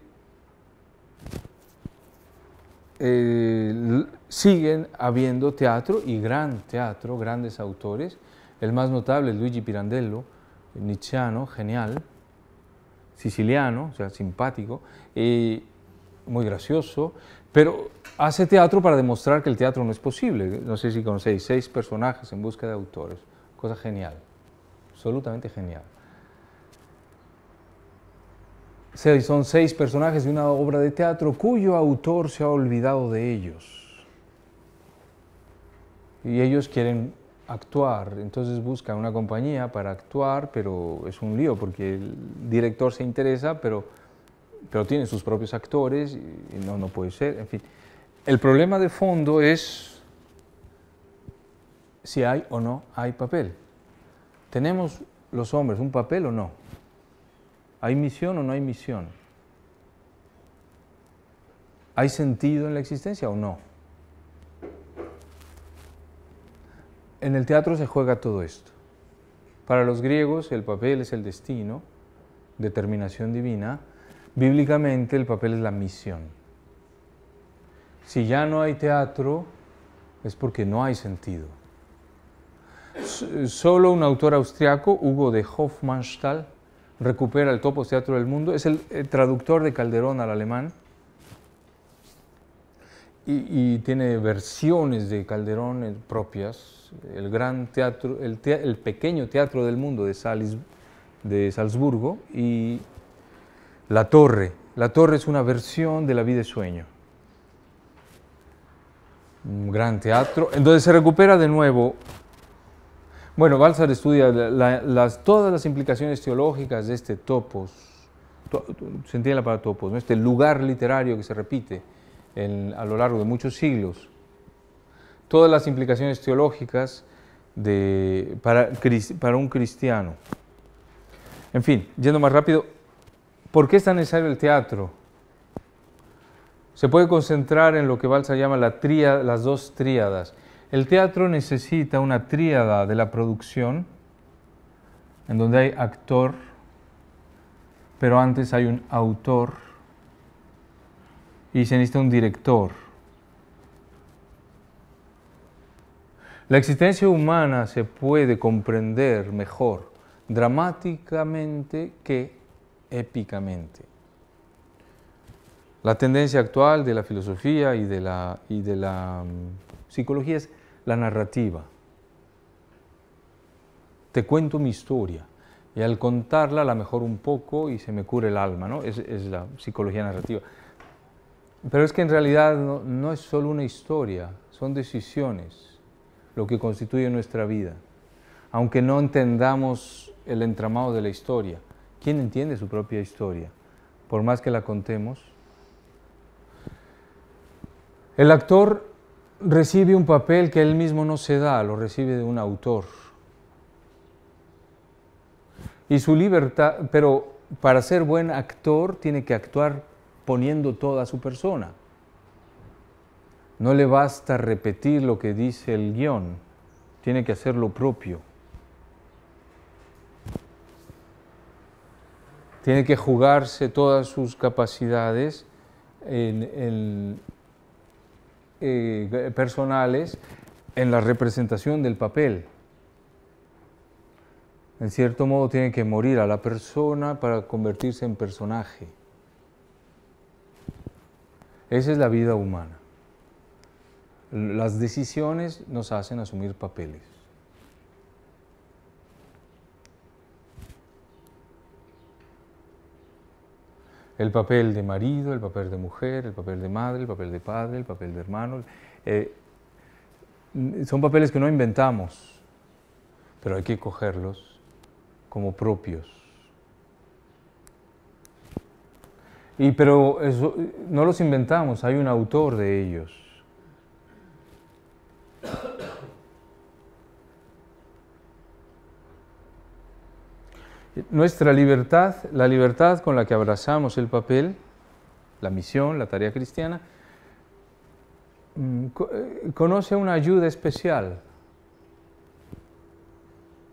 eh, siguen habiendo teatro y gran teatro, grandes autores. El más notable es Luigi Pirandello, nietzscheano, genial, siciliano, o sea, simpático, muy gracioso, pero hace teatro para demostrar que el teatro no es posible. No sé si conocéis, seis personajes en busca de autores, cosa genial, absolutamente genial. Son seis personajes de una obra de teatro cuyo autor se ha olvidado de ellos. Y ellos quieren actuar, entonces buscan una compañía para actuar, pero es un lío porque el director se interesa, pero, pero tiene sus propios actores y no, no puede ser, en fin. El problema de fondo es si hay o no hay papel. ¿Tenemos los hombres un papel o no? ¿Hay misión o no hay misión? ¿Hay sentido en la existencia o no? En el teatro se juega todo esto. Para los griegos el papel es el destino, determinación divina. Bíblicamente el papel es la misión. Si ya no hay teatro, es porque no hay sentido. Solo un autor austriaco, Hugo de Hofmannsthal, recupera el Topos Teatro del Mundo, es el, eh, traductor de Calderón al alemán y, tiene versiones de Calderón eh, propias, el gran teatro, el, pequeño teatro del mundo de, Salis, de Salzburgo y La Torre. La Torre es una versión de La vida de sueño. Un gran teatro. Entonces se recupera de nuevo bueno, Bálsar estudia todas las implicaciones teológicas de este topos, se entiende la palabra topos, este lugar literario que se repite a lo largo de muchos siglos, todas las implicaciones teológicas para, un cristiano. En fin, yendo más rápido, ¿por qué es tan necesario el teatro? Se puede concentrar en lo que Balsa llama las dos tríadas, el teatro necesita una tríada de la producción, en donde hay actor, pero antes hay un autor y se necesita un director. La existencia humana se puede comprender mejor dramáticamente que épicamente. La tendencia actual de la filosofía y de la, y de la mm, Psicología es la narrativa. Te cuento mi historia y al contarla la mejor un poco y se me cura el alma, ¿no? Es, la psicología narrativa. Pero es que en realidad no, no es solo una historia, son decisiones lo que constituye nuestra vida. Aunque no entendamos el entramado de la historia, ¿quién entiende su propia historia? Por más que la contemos. El actor recibe un papel que él mismo no se da, lo recibe de un autor. Y su libertad, pero para ser buen actor tiene que actuar poniendo toda su persona. No le basta repetir lo que dice el guión, tiene que hacer lo propio. Tiene que jugarse todas sus capacidades en, el... Eh, personales en la representación del papel. En cierto modo tiene que morir a la persona para convertirse en personaje. Esa es la vida humana. Las decisiones nos hacen asumir papeles. El papel de marido, el papel de mujer, el papel de madre, el papel de padre, el papel de hermano. Eh, son papeles que no inventamos, pero hay que cogerlos como propios. Y pero eso, no los inventamos, hay un autor de ellos. Nuestra libertad, la libertad con la que abrazamos el papel, la misión, la tarea cristiana, mm, eh, conoce una ayuda especial,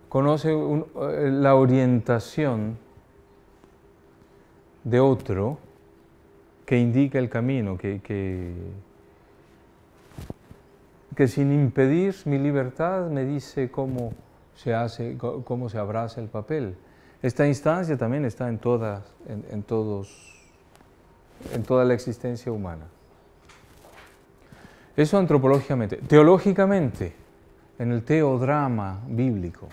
conoce eh, la orientación de otro que indica el camino, que, que, sin impedir mi libertad me dice cómo se hace, cómo se abraza el papel. Esta instancia también está en, todas, en, todos, en toda la existencia humana. Eso antropológicamente. Teológicamente, en el teodrama bíblico,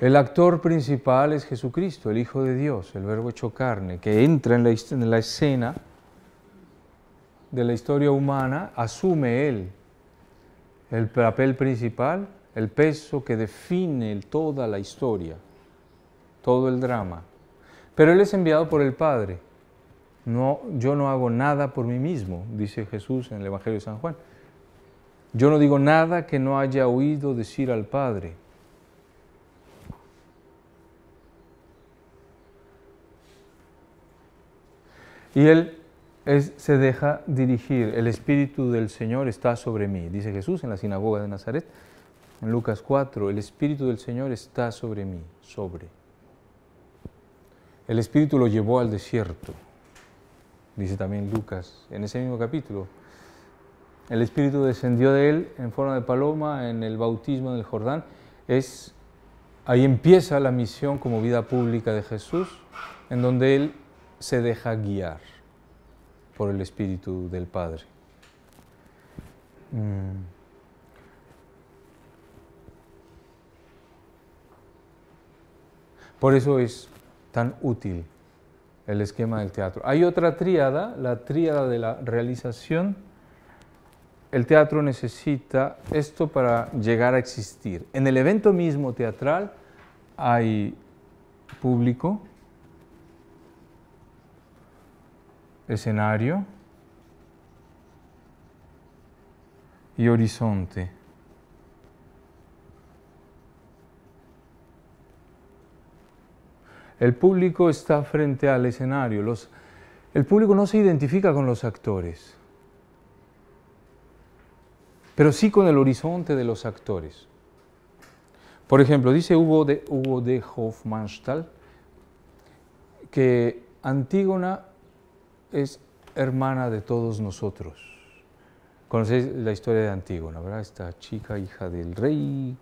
el actor principal es Jesucristo, el Hijo de Dios, el Verbo hecho carne, que entra en la, en la escena de la historia humana, asume él el papel principal, el peso que define toda la historia todo el drama. Pero Él es enviado por el Padre. No, yo no hago nada por mí mismo, dice Jesús en el Evangelio de San Juan. Yo no digo nada que no haya oído decir al Padre. Y Él se deja dirigir. El Espíritu del Señor está sobre mí, dice Jesús en la sinagoga de Nazaret, en Lucas 4. El Espíritu del Señor está sobre mí, sobre. El Espíritu lo llevó al desierto, dice también Lucas, en ese mismo capítulo. El Espíritu descendió de él en forma de paloma en el bautismo del Jordán. Es, ahí empieza la misión como vida pública de Jesús, en donde él se deja guiar por el Espíritu del Padre. Mm. Por eso es tan útil el esquema del teatro. Hay otra tríada, la tríada de la realización. El teatro necesita esto para llegar a existir. En el evento mismo teatral hay público, escenario y horizonte. El público está frente al escenario. el público no se identifica con los actores, pero sí con el horizonte de los actores. Por ejemplo, dice Hugo de, Hugo de Hofmannsthal que Antígona es hermana de todos nosotros. Conocéis la historia de Antígona, ¿verdad? Esta chica, hija del rey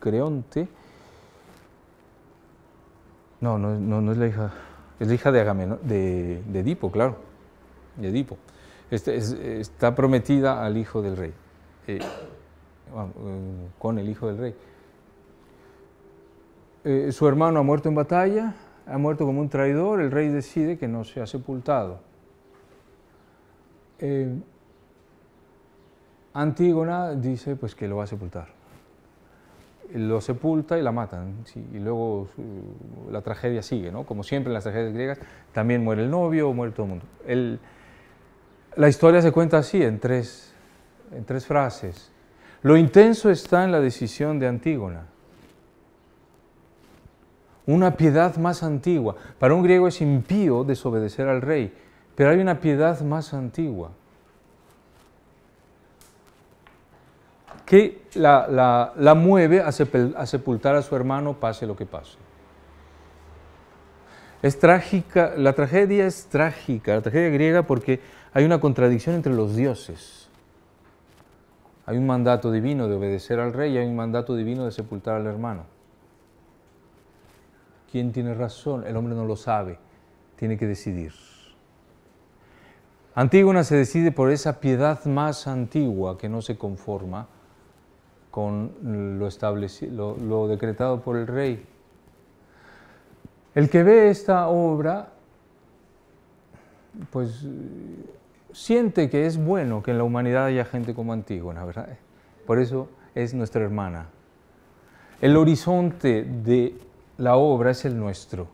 Creonte, no, no, no, es la hija. Es la hija de, Agamenón, de, Edipo, claro. De Edipo. Este está prometida al hijo del rey. Eh, eh, con el hijo del rey. Eh, su hermano ha muerto en batalla, ha muerto como un traidor, el rey decide que no se ha sepultado. Antígona dice pues que lo va a sepultar lo sepulta y la matan. Y luego la tragedia sigue, ¿no? Como siempre en las tragedias griegas, también muere el novio, muere todo el mundo. la historia se cuenta así, en tres frases. Lo intenso está en la decisión de Antígona. Una piedad más antigua. Para un griego es impío desobedecer al rey, pero hay una piedad más antigua. que la, mueve a, a sepultar a su hermano pase lo que pase. Es trágica, la tragedia es trágica, la tragedia griega porque hay una contradicción entre los dioses. Hay un mandato divino de obedecer al rey y hay un mandato divino de sepultar al hermano. ¿Quién tiene razón? El hombre no lo sabe, tiene que decidir. Antígona se decide por esa piedad más antigua que no se conforma con lo, establecido, lo, decretado por el rey. El que ve esta obra, pues siente que es bueno que en la humanidad haya gente como Antígona, ¿verdad? Por eso es nuestra hermana. El horizonte de la obra es el nuestro.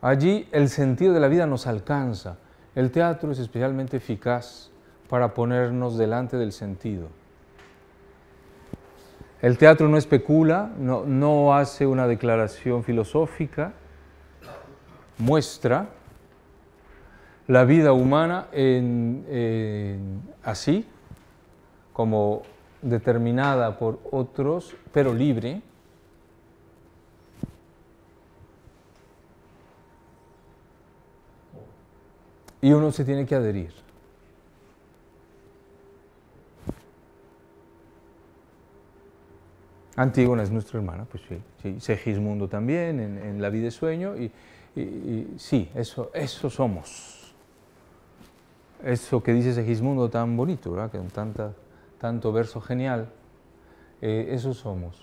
Allí el sentido de la vida nos alcanza. El teatro es especialmente eficaz para ponernos delante del sentido. El teatro no especula, no, no hace una declaración filosófica, muestra la vida humana así, como determinada por otros, pero libre. Y uno se tiene que adherir. Antígona es nuestra hermana, pues sí, Segismundo también, en, La vida de sueño, y, sí, eso, eso somos. Eso que dice Segismundo tan bonito, ¿verdad? Que con tanta, tanto verso genial, eh, eso somos.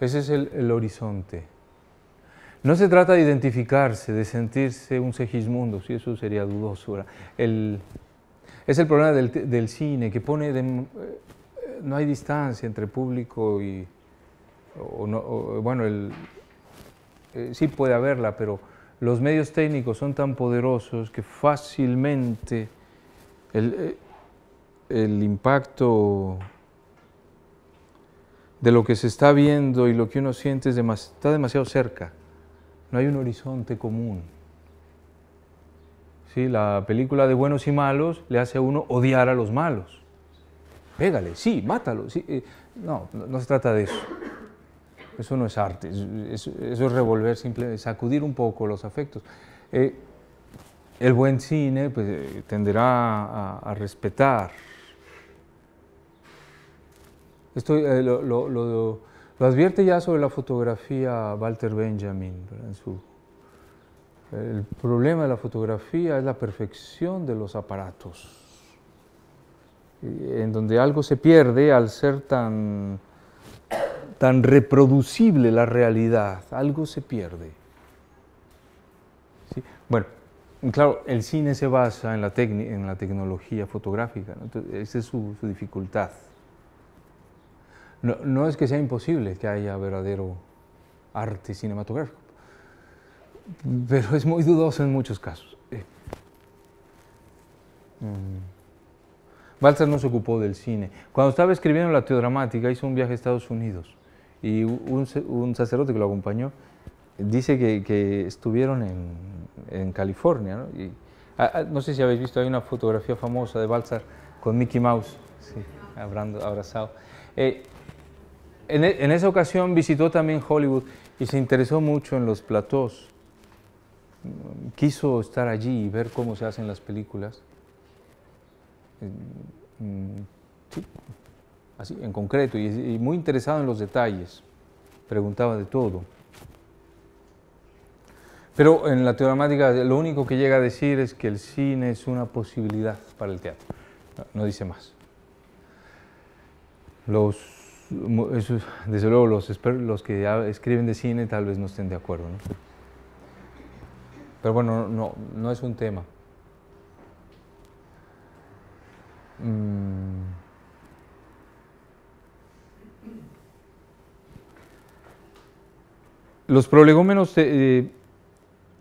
Ese es el, horizonte. No se trata de identificarse, de sentirse un Segismundo, si eso sería dudoso. es el problema del, cine, que pone de, eh, no hay distancia entre público y... bueno, eh, sí puede haberla, pero los medios técnicos son tan poderosos que fácilmente eh, el, impacto de lo que se está viendo y lo que uno siente es está demasiado cerca. No hay un horizonte común. si La película de buenos y malos le hace a uno odiar a los malos pégale, sí, mátalo. Sí. Eh, no, no se trata de eso. Eso no es arte, eso, es revolver, simplemente sacudir un poco los afectos. Eh, el buen cine pues, eh, tenderá a, respetar. Esto lo, advierte ya sobre la fotografía Walter Benjamin. el problema de la fotografía es la perfección de los aparatos en donde algo se pierde al ser tan, tan reproducible la realidad, algo se pierde. Bueno, claro, el cine se basa en la, en la tecnología fotográfica, esa es su, dificultad. No, es que sea imposible que haya verdadero arte cinematográfico, pero es muy dudoso en muchos casos. Eh, mm. Bálsar no se ocupó del cine. Cuando estaba escribiendo la teodramática, hizo un viaje a Estados Unidos y un, sacerdote que lo acompañó dice que, estuvieron en, California. ¿no? Y, ah, ah, no sé si habéis visto, hay una fotografía famosa de Bálsar con Mickey Mouse, abrazado. Eh, en, e, en, esa ocasión visitó también Hollywood y se interesó mucho en los platós. Quiso estar allí y ver cómo se hacen las películas. Mm, así, en concreto, y, muy interesado en los detalles, preguntaba de todo. Pero en la teoremática lo único que llega a decir es que el cine es una posibilidad para el teatro. No, dice más. desde luego los, los que escriben de cine tal vez no estén de acuerdo. ¿no? Pero bueno, no es un tema. Mm. Los prolegómenos eh, eh,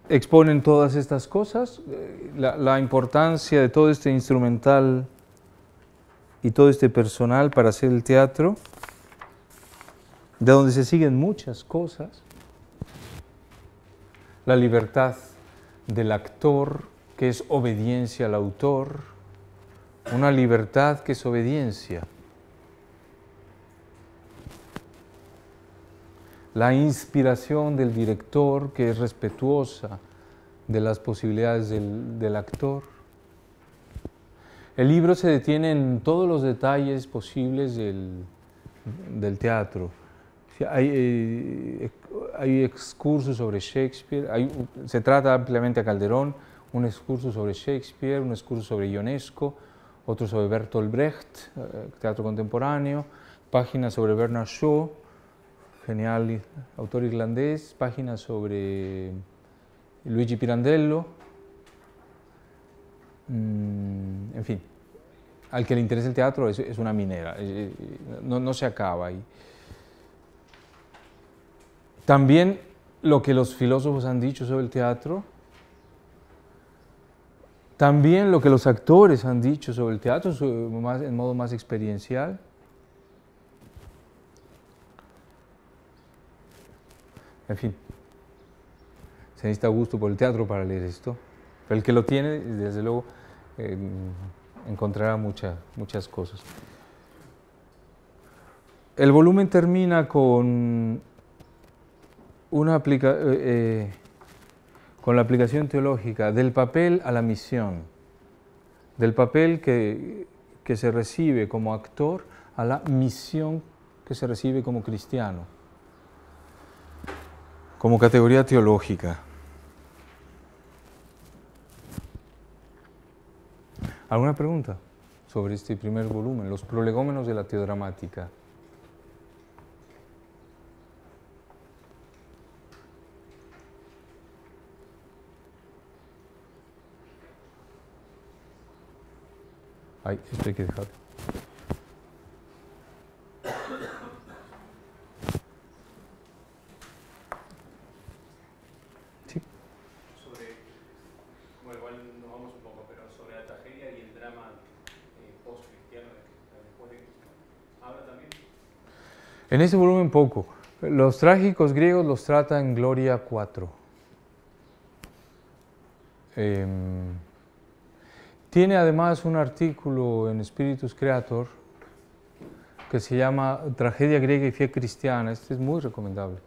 exponen todas estas cosas, eh, la, la, importancia de todo este instrumental y todo este personal para hacer el teatro, de donde se siguen muchas cosas, la libertad del actor, que es obediencia al autor, una libertad que es obediencia. La inspiración del director que es respetuosa de las posibilidades del, del actor. El libro se detiene en todos los detalles posibles del, del teatro. Hay, eh, hay, excursos sobre Shakespeare, hay, se trata ampliamente a Calderón, un excurso sobre Shakespeare, un excurso sobre Ionesco, otro sobre Bertolt Brecht, eh, teatro contemporáneo, página sobre Bernard Shaw, genial autor irlandés, página sobre Luigi Pirandello, mm, en fin, al que le interesa el teatro es, una minera, eh, eh, no, se acaba ahí. También lo que los filósofos han dicho sobre el teatro, también lo que los actores han dicho sobre el teatro en modo más experiencial. En fin, se necesita gusto por el teatro para leer esto. Pero el que lo tiene, desde luego, encontrará muchas cosas. El volumen termina con una aplicación... Eh, eh, con la aplicación teológica, del papel a la misión, del papel que, se recibe como actor a la misión que se recibe como cristiano, como categoría teológica. ¿Alguna pregunta sobre este primer volumen, los prolegómenos de la teodramática? Ay, esto hay que dejar. Sí. Sobre, bueno, igual nos vamos un poco, pero sobre la tragedia y el drama eh, post-cristiano después de Cristo. ¿Habla también? En ese volumen poco. Los trágicos griegos los trata en Gloria 4. Eh, em, tiene además un artículo en Spiritus Creator que se llama Tragedia griega y fe cristiana. Este es muy recomendable.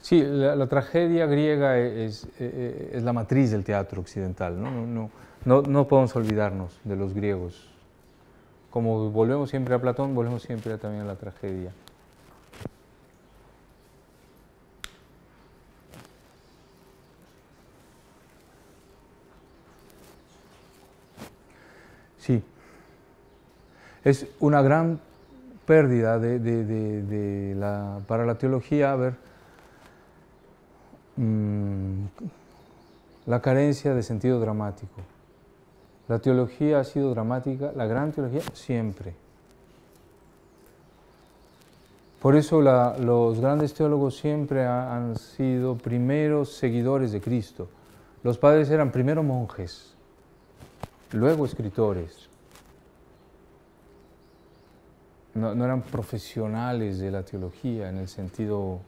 Sí, la, tragedia griega eh, es, la matriz del teatro occidental. no podemos olvidarnos de los griegos. Como volvemos siempre a Platón, volvemos siempre también a la tragedia. es una gran pérdida para la teología, a ver, mm, la carencia de sentido dramático. La teología ha sido dramática, la gran teología siempre. Por eso los grandes teólogos siempre han sido primeros seguidores de Cristo. Los padres eran primero monjes, luego escritores, no, eran profesionales de la teología en el sentido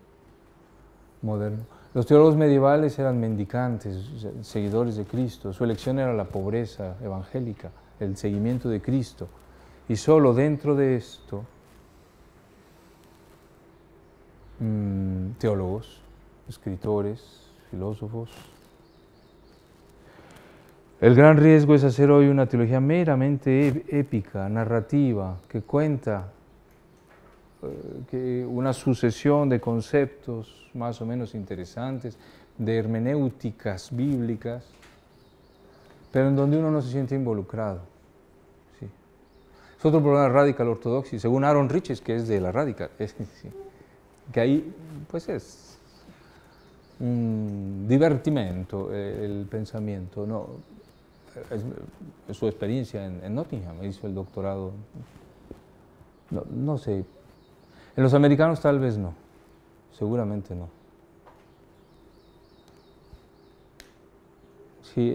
moderno. Los teólogos medievales eran mendicantes, seguidores de Cristo. Su elección era la pobreza evangélica, el seguimiento de Cristo. Y solo dentro de esto, mm, teólogos, escritores, filósofos, el gran riesgo es hacer hoy una teología meramente épica, narrativa, que cuenta eh, una sucesión de conceptos más o menos interesantes, de hermenéuticas bíblicas, pero en donde uno no se siente involucrado. Es otro problema radical ortodoxia, según Aaron Riches, que es de la radical, [LAUGHS] que ahí pues es un divertimento eh, el pensamiento, no, su experiencia en, Nottingham, hizo el doctorado, no, sé, en los americanos tal vez no, seguramente no. Sí,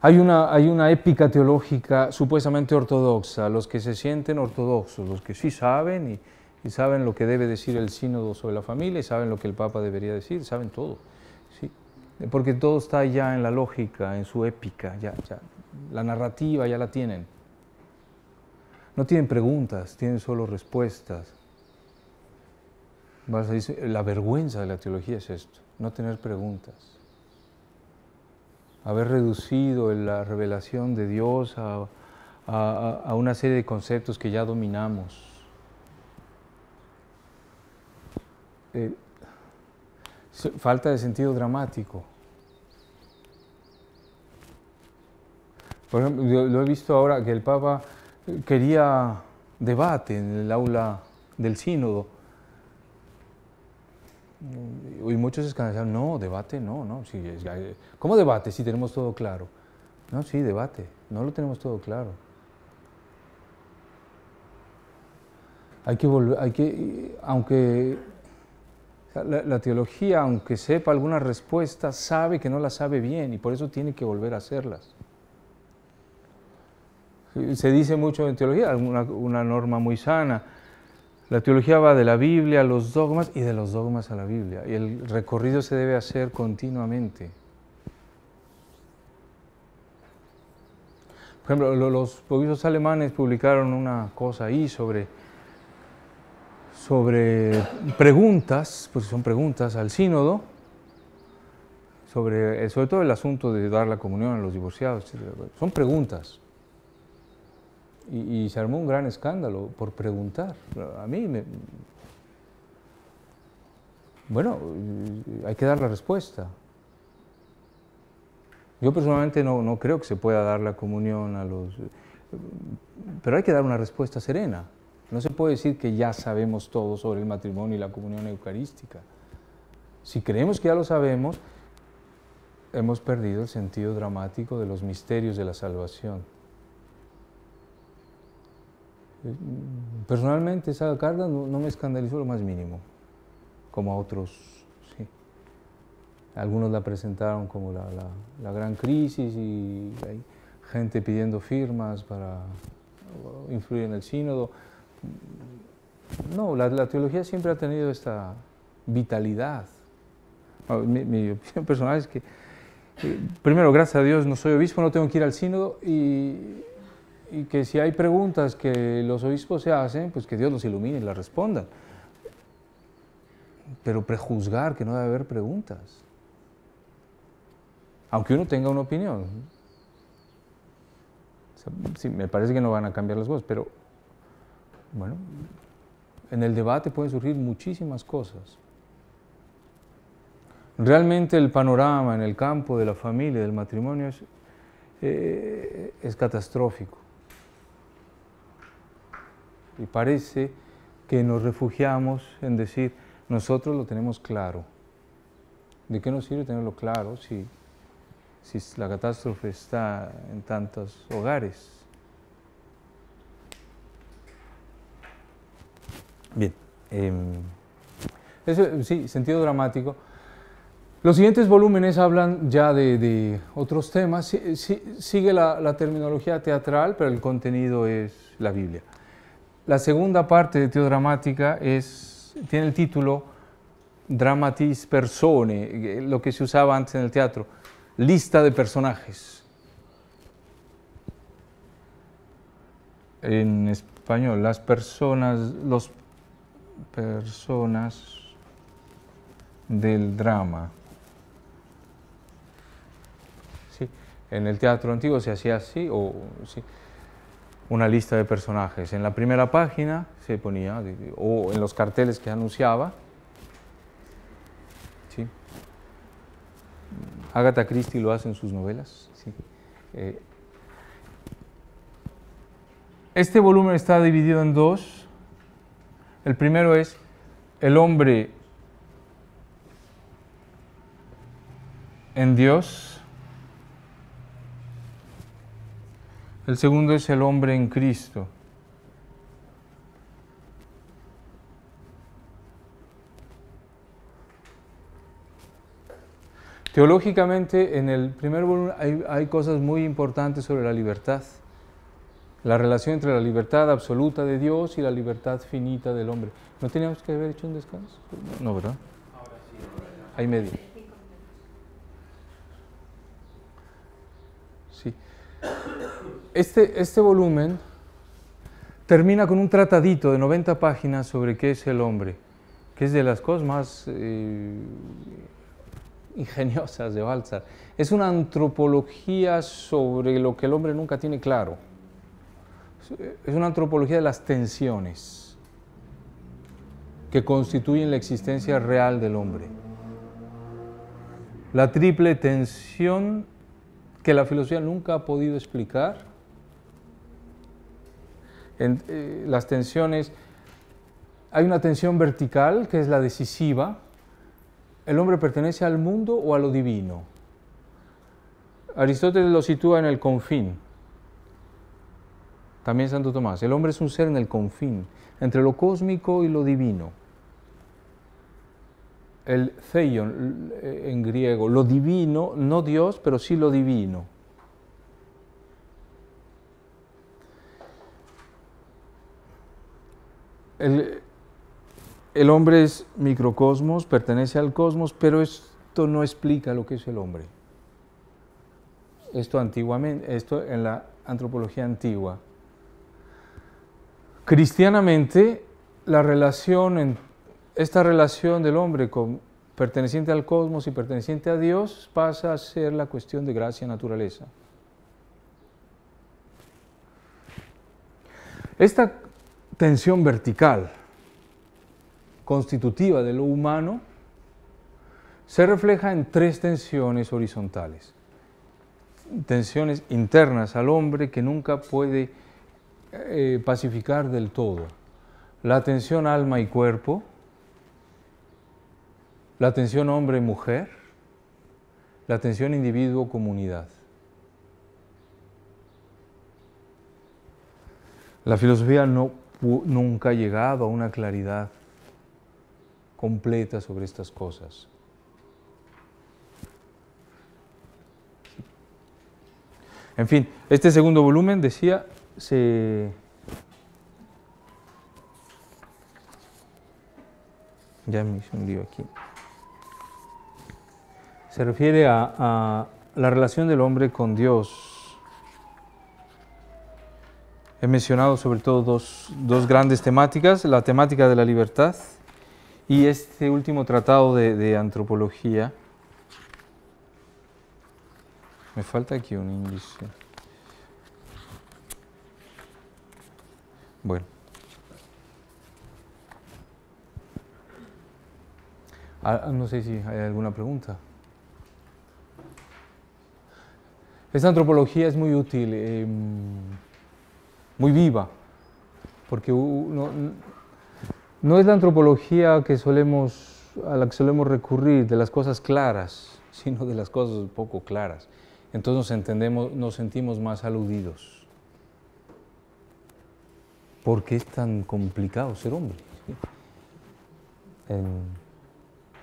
hay, una, hay una épica teológica supuestamente ortodoxa, los que se sienten ortodoxos, los que sí saben y, y saben lo que debe decir el sínodo sobre la familia y saben lo que el Papa debería decir, saben todo porque todo está ya en la lógica, en su épica, ya, la narrativa ya la tienen. No tienen preguntas, tienen solo respuestas. la vergüenza de la teología es esto, no tener preguntas. Haber reducido la revelación de Dios a, una serie de conceptos que ya dominamos. Eh, falta de sentido dramático. Por ejemplo, lo he visto ahora que el Papa quería debate en el aula del sínodo. Y muchos escandalizaron, no, debate no, no. ¿Cómo debate si tenemos todo claro? No, sí, debate, no lo tenemos todo claro. Hay que volver, hay que, aunque la, la, teología, aunque sepa algunas respuestas, sabe que no las sabe bien y por eso tiene que volver a hacerlas. Se dice mucho en teología, una, una norma muy sana. La teología va de la Biblia a los dogmas y de los dogmas a la Biblia. Y el recorrido se debe hacer continuamente. Por ejemplo, los pueblos alemanes publicaron una cosa ahí sobre, sobre preguntas, pues son preguntas al sínodo, sobre, sobre todo el asunto de dar la comunión a los divorciados. Son preguntas y, se armó un gran escándalo por preguntar. A mí me... Bueno, eh, hay que dar la respuesta. Yo personalmente no, no creo que se pueda dar la comunión a los... Pero hay que dar una respuesta serena. No se puede decir que ya sabemos todo sobre el matrimonio y la comunión eucarística. Si creemos que ya lo sabemos, hemos perdido el sentido dramático de los misterios de la salvación. Mm, personalmente esa carta no, me escandalizó lo más mínimo, como a otros. Algunos la presentaron como la, gran crisis y hay gente pidiendo firmas para influir en el sínodo. No, la, teología siempre ha tenido esta vitalidad. Ah, mi, mi opinión [LAUGHS] personal es que, eh, primero, gracias a Dios, no soy obispo, no tengo que ir al sínodo y y que si hay preguntas que los obispos se hacen, pues que Dios los ilumine y las respondan. Pero prejuzgar que no debe haber preguntas. Aunque uno tenga una opinión. Sí, me parece que no van a cambiar las cosas, pero bueno, en el debate pueden surgir muchísimas cosas. Realmente el panorama en el campo de la familia, del matrimonio, es eh, catastrófico. Y parece que nos refugiamos en decir, nosotros lo tenemos claro. ¿De qué nos sirve tenerlo claro si, la catástrofe está en tantos hogares? Bien. Em, sí, sentido dramático. Los siguientes volúmenes hablan ya de, otros temas. sigue la terminología teatral, pero el contenido es la Biblia. La segunda parte de Teodramática es, tiene el título Dramatis Persone, eh, lo que se usaba antes en el teatro, lista de personajes. En español, las personas, los personas del drama. Sí, en el teatro antiguo se hacía así, o sí una lista de personajes. En la primera página se ponía, o en los carteles que anunciaba, Agatha Christie lo hace en sus novelas. Eh, este volumen está dividido en dos. El primero es el hombre en Dios, El segundo es el hombre en Cristo. Teológicamente, en el primer volumen hay, cosas muy importantes sobre la libertad, la relación entre la libertad absoluta de Dios y la libertad finita del hombre. ¿No teníamos que haber hecho un descanso? No, ¿verdad? Hay medio. Sí. Este, este, volumen termina con un tratadito de 90 páginas sobre qué es el hombre, que es de las cosas más eh, ingeniosas de Balzac. Es una antropología sobre lo que el hombre nunca tiene claro. Es una antropología de las tensiones que constituyen la existencia real del hombre. La triple tensión que la filosofía nunca ha podido explicar eh, las tensiones, hay una tensión vertical que es la decisiva. ¿El hombre pertenece al mundo o a lo divino? Aristóteles lo sitúa en el confín. También Santo Tomás. El hombre es un ser en el confín, entre lo cósmico y lo divino. El theion eh, en griego, lo divino, no Dios, pero sí lo divino. el, hombre es microcosmos, pertenece al cosmos, pero esto no explica lo que es el hombre. Esto antiguamente, esto en la antropología antigua. Cristianamente, la relación en, esta relación del hombre con, perteneciente al cosmos y perteneciente a Dios pasa a ser la cuestión de gracia y naturaleza. Esta tensión vertical constitutiva de lo humano se refleja en tres tensiones horizontales. Tensiones internas al hombre que nunca puede eh, pacificar del todo. La tensión alma y cuerpo, la tensión hombre-mujer, la tensión individuo-comunidad. La filosofía no nunca ha llegado a una claridad completa sobre estas cosas. En fin, este segundo volumen, decía, se... Ya me un lío aquí. Se refiere a la relación del hombre con Dios. He mencionado sobre todo dos, grandes temáticas, la temática de la libertad y este último tratado de, antropología. Me falta aquí un índice. Bueno. Ah, ah, no sé si hay alguna pregunta. Esta antropología es muy útil. Em, muy viva, porque uno, no es la antropología que solemos, a la que solemos recurrir de las cosas claras, [LAUGHS] sino de las cosas poco claras. Entonces nos, entendemos, nos sentimos más aludidos. ¿Por qué es tan complicado ser hombre?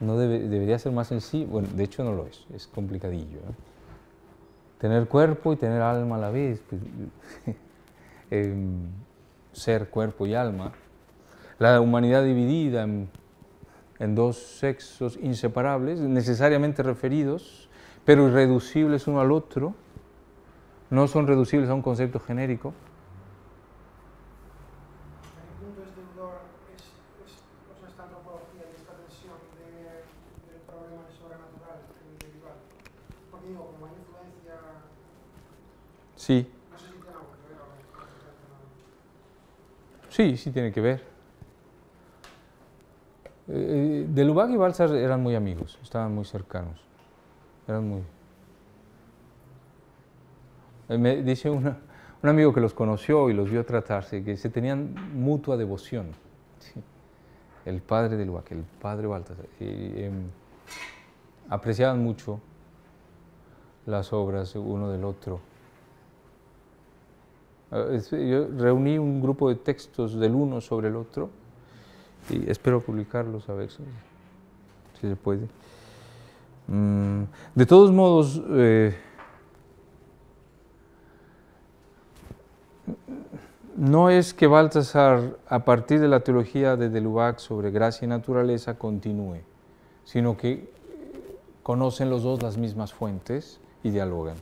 no debería ser más sencillo, bueno, de hecho no lo es, es complicadillo. Tener cuerpo y tener alma a la vez. Pues, [LAUGHS] ser, cuerpo y alma, la humanidad dividida en, en dos sexos inseparables, necesariamente referidos, pero irreducibles uno al otro, no son reducibles a un concepto genérico. Sí. Sí, sí tiene que ver. Eh, eh de y Balsas eran muy amigos, estaban muy cercanos. Eran muy... Eh, me dice un amigo que los conoció y los vio tratarse, que se tenían mutua devoción. El padre de Lubach, el padre Baltasar. Em, apreciaban mucho las obras uno del otro. Ah, yo reuní un grupo de textos del uno sobre el otro y espero publicarlos a veces, si se puede. Mm, de todos modos, eh, no es que Baltasar, a partir de la teología de Delubac sobre gracia y naturaleza, continúe, sino que conocen los dos las mismas fuentes y dialogan.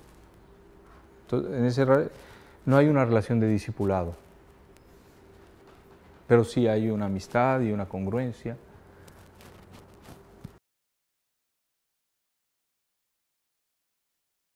en ese no hay una relación de discipulado, pero sí hay una amistad y una congruencia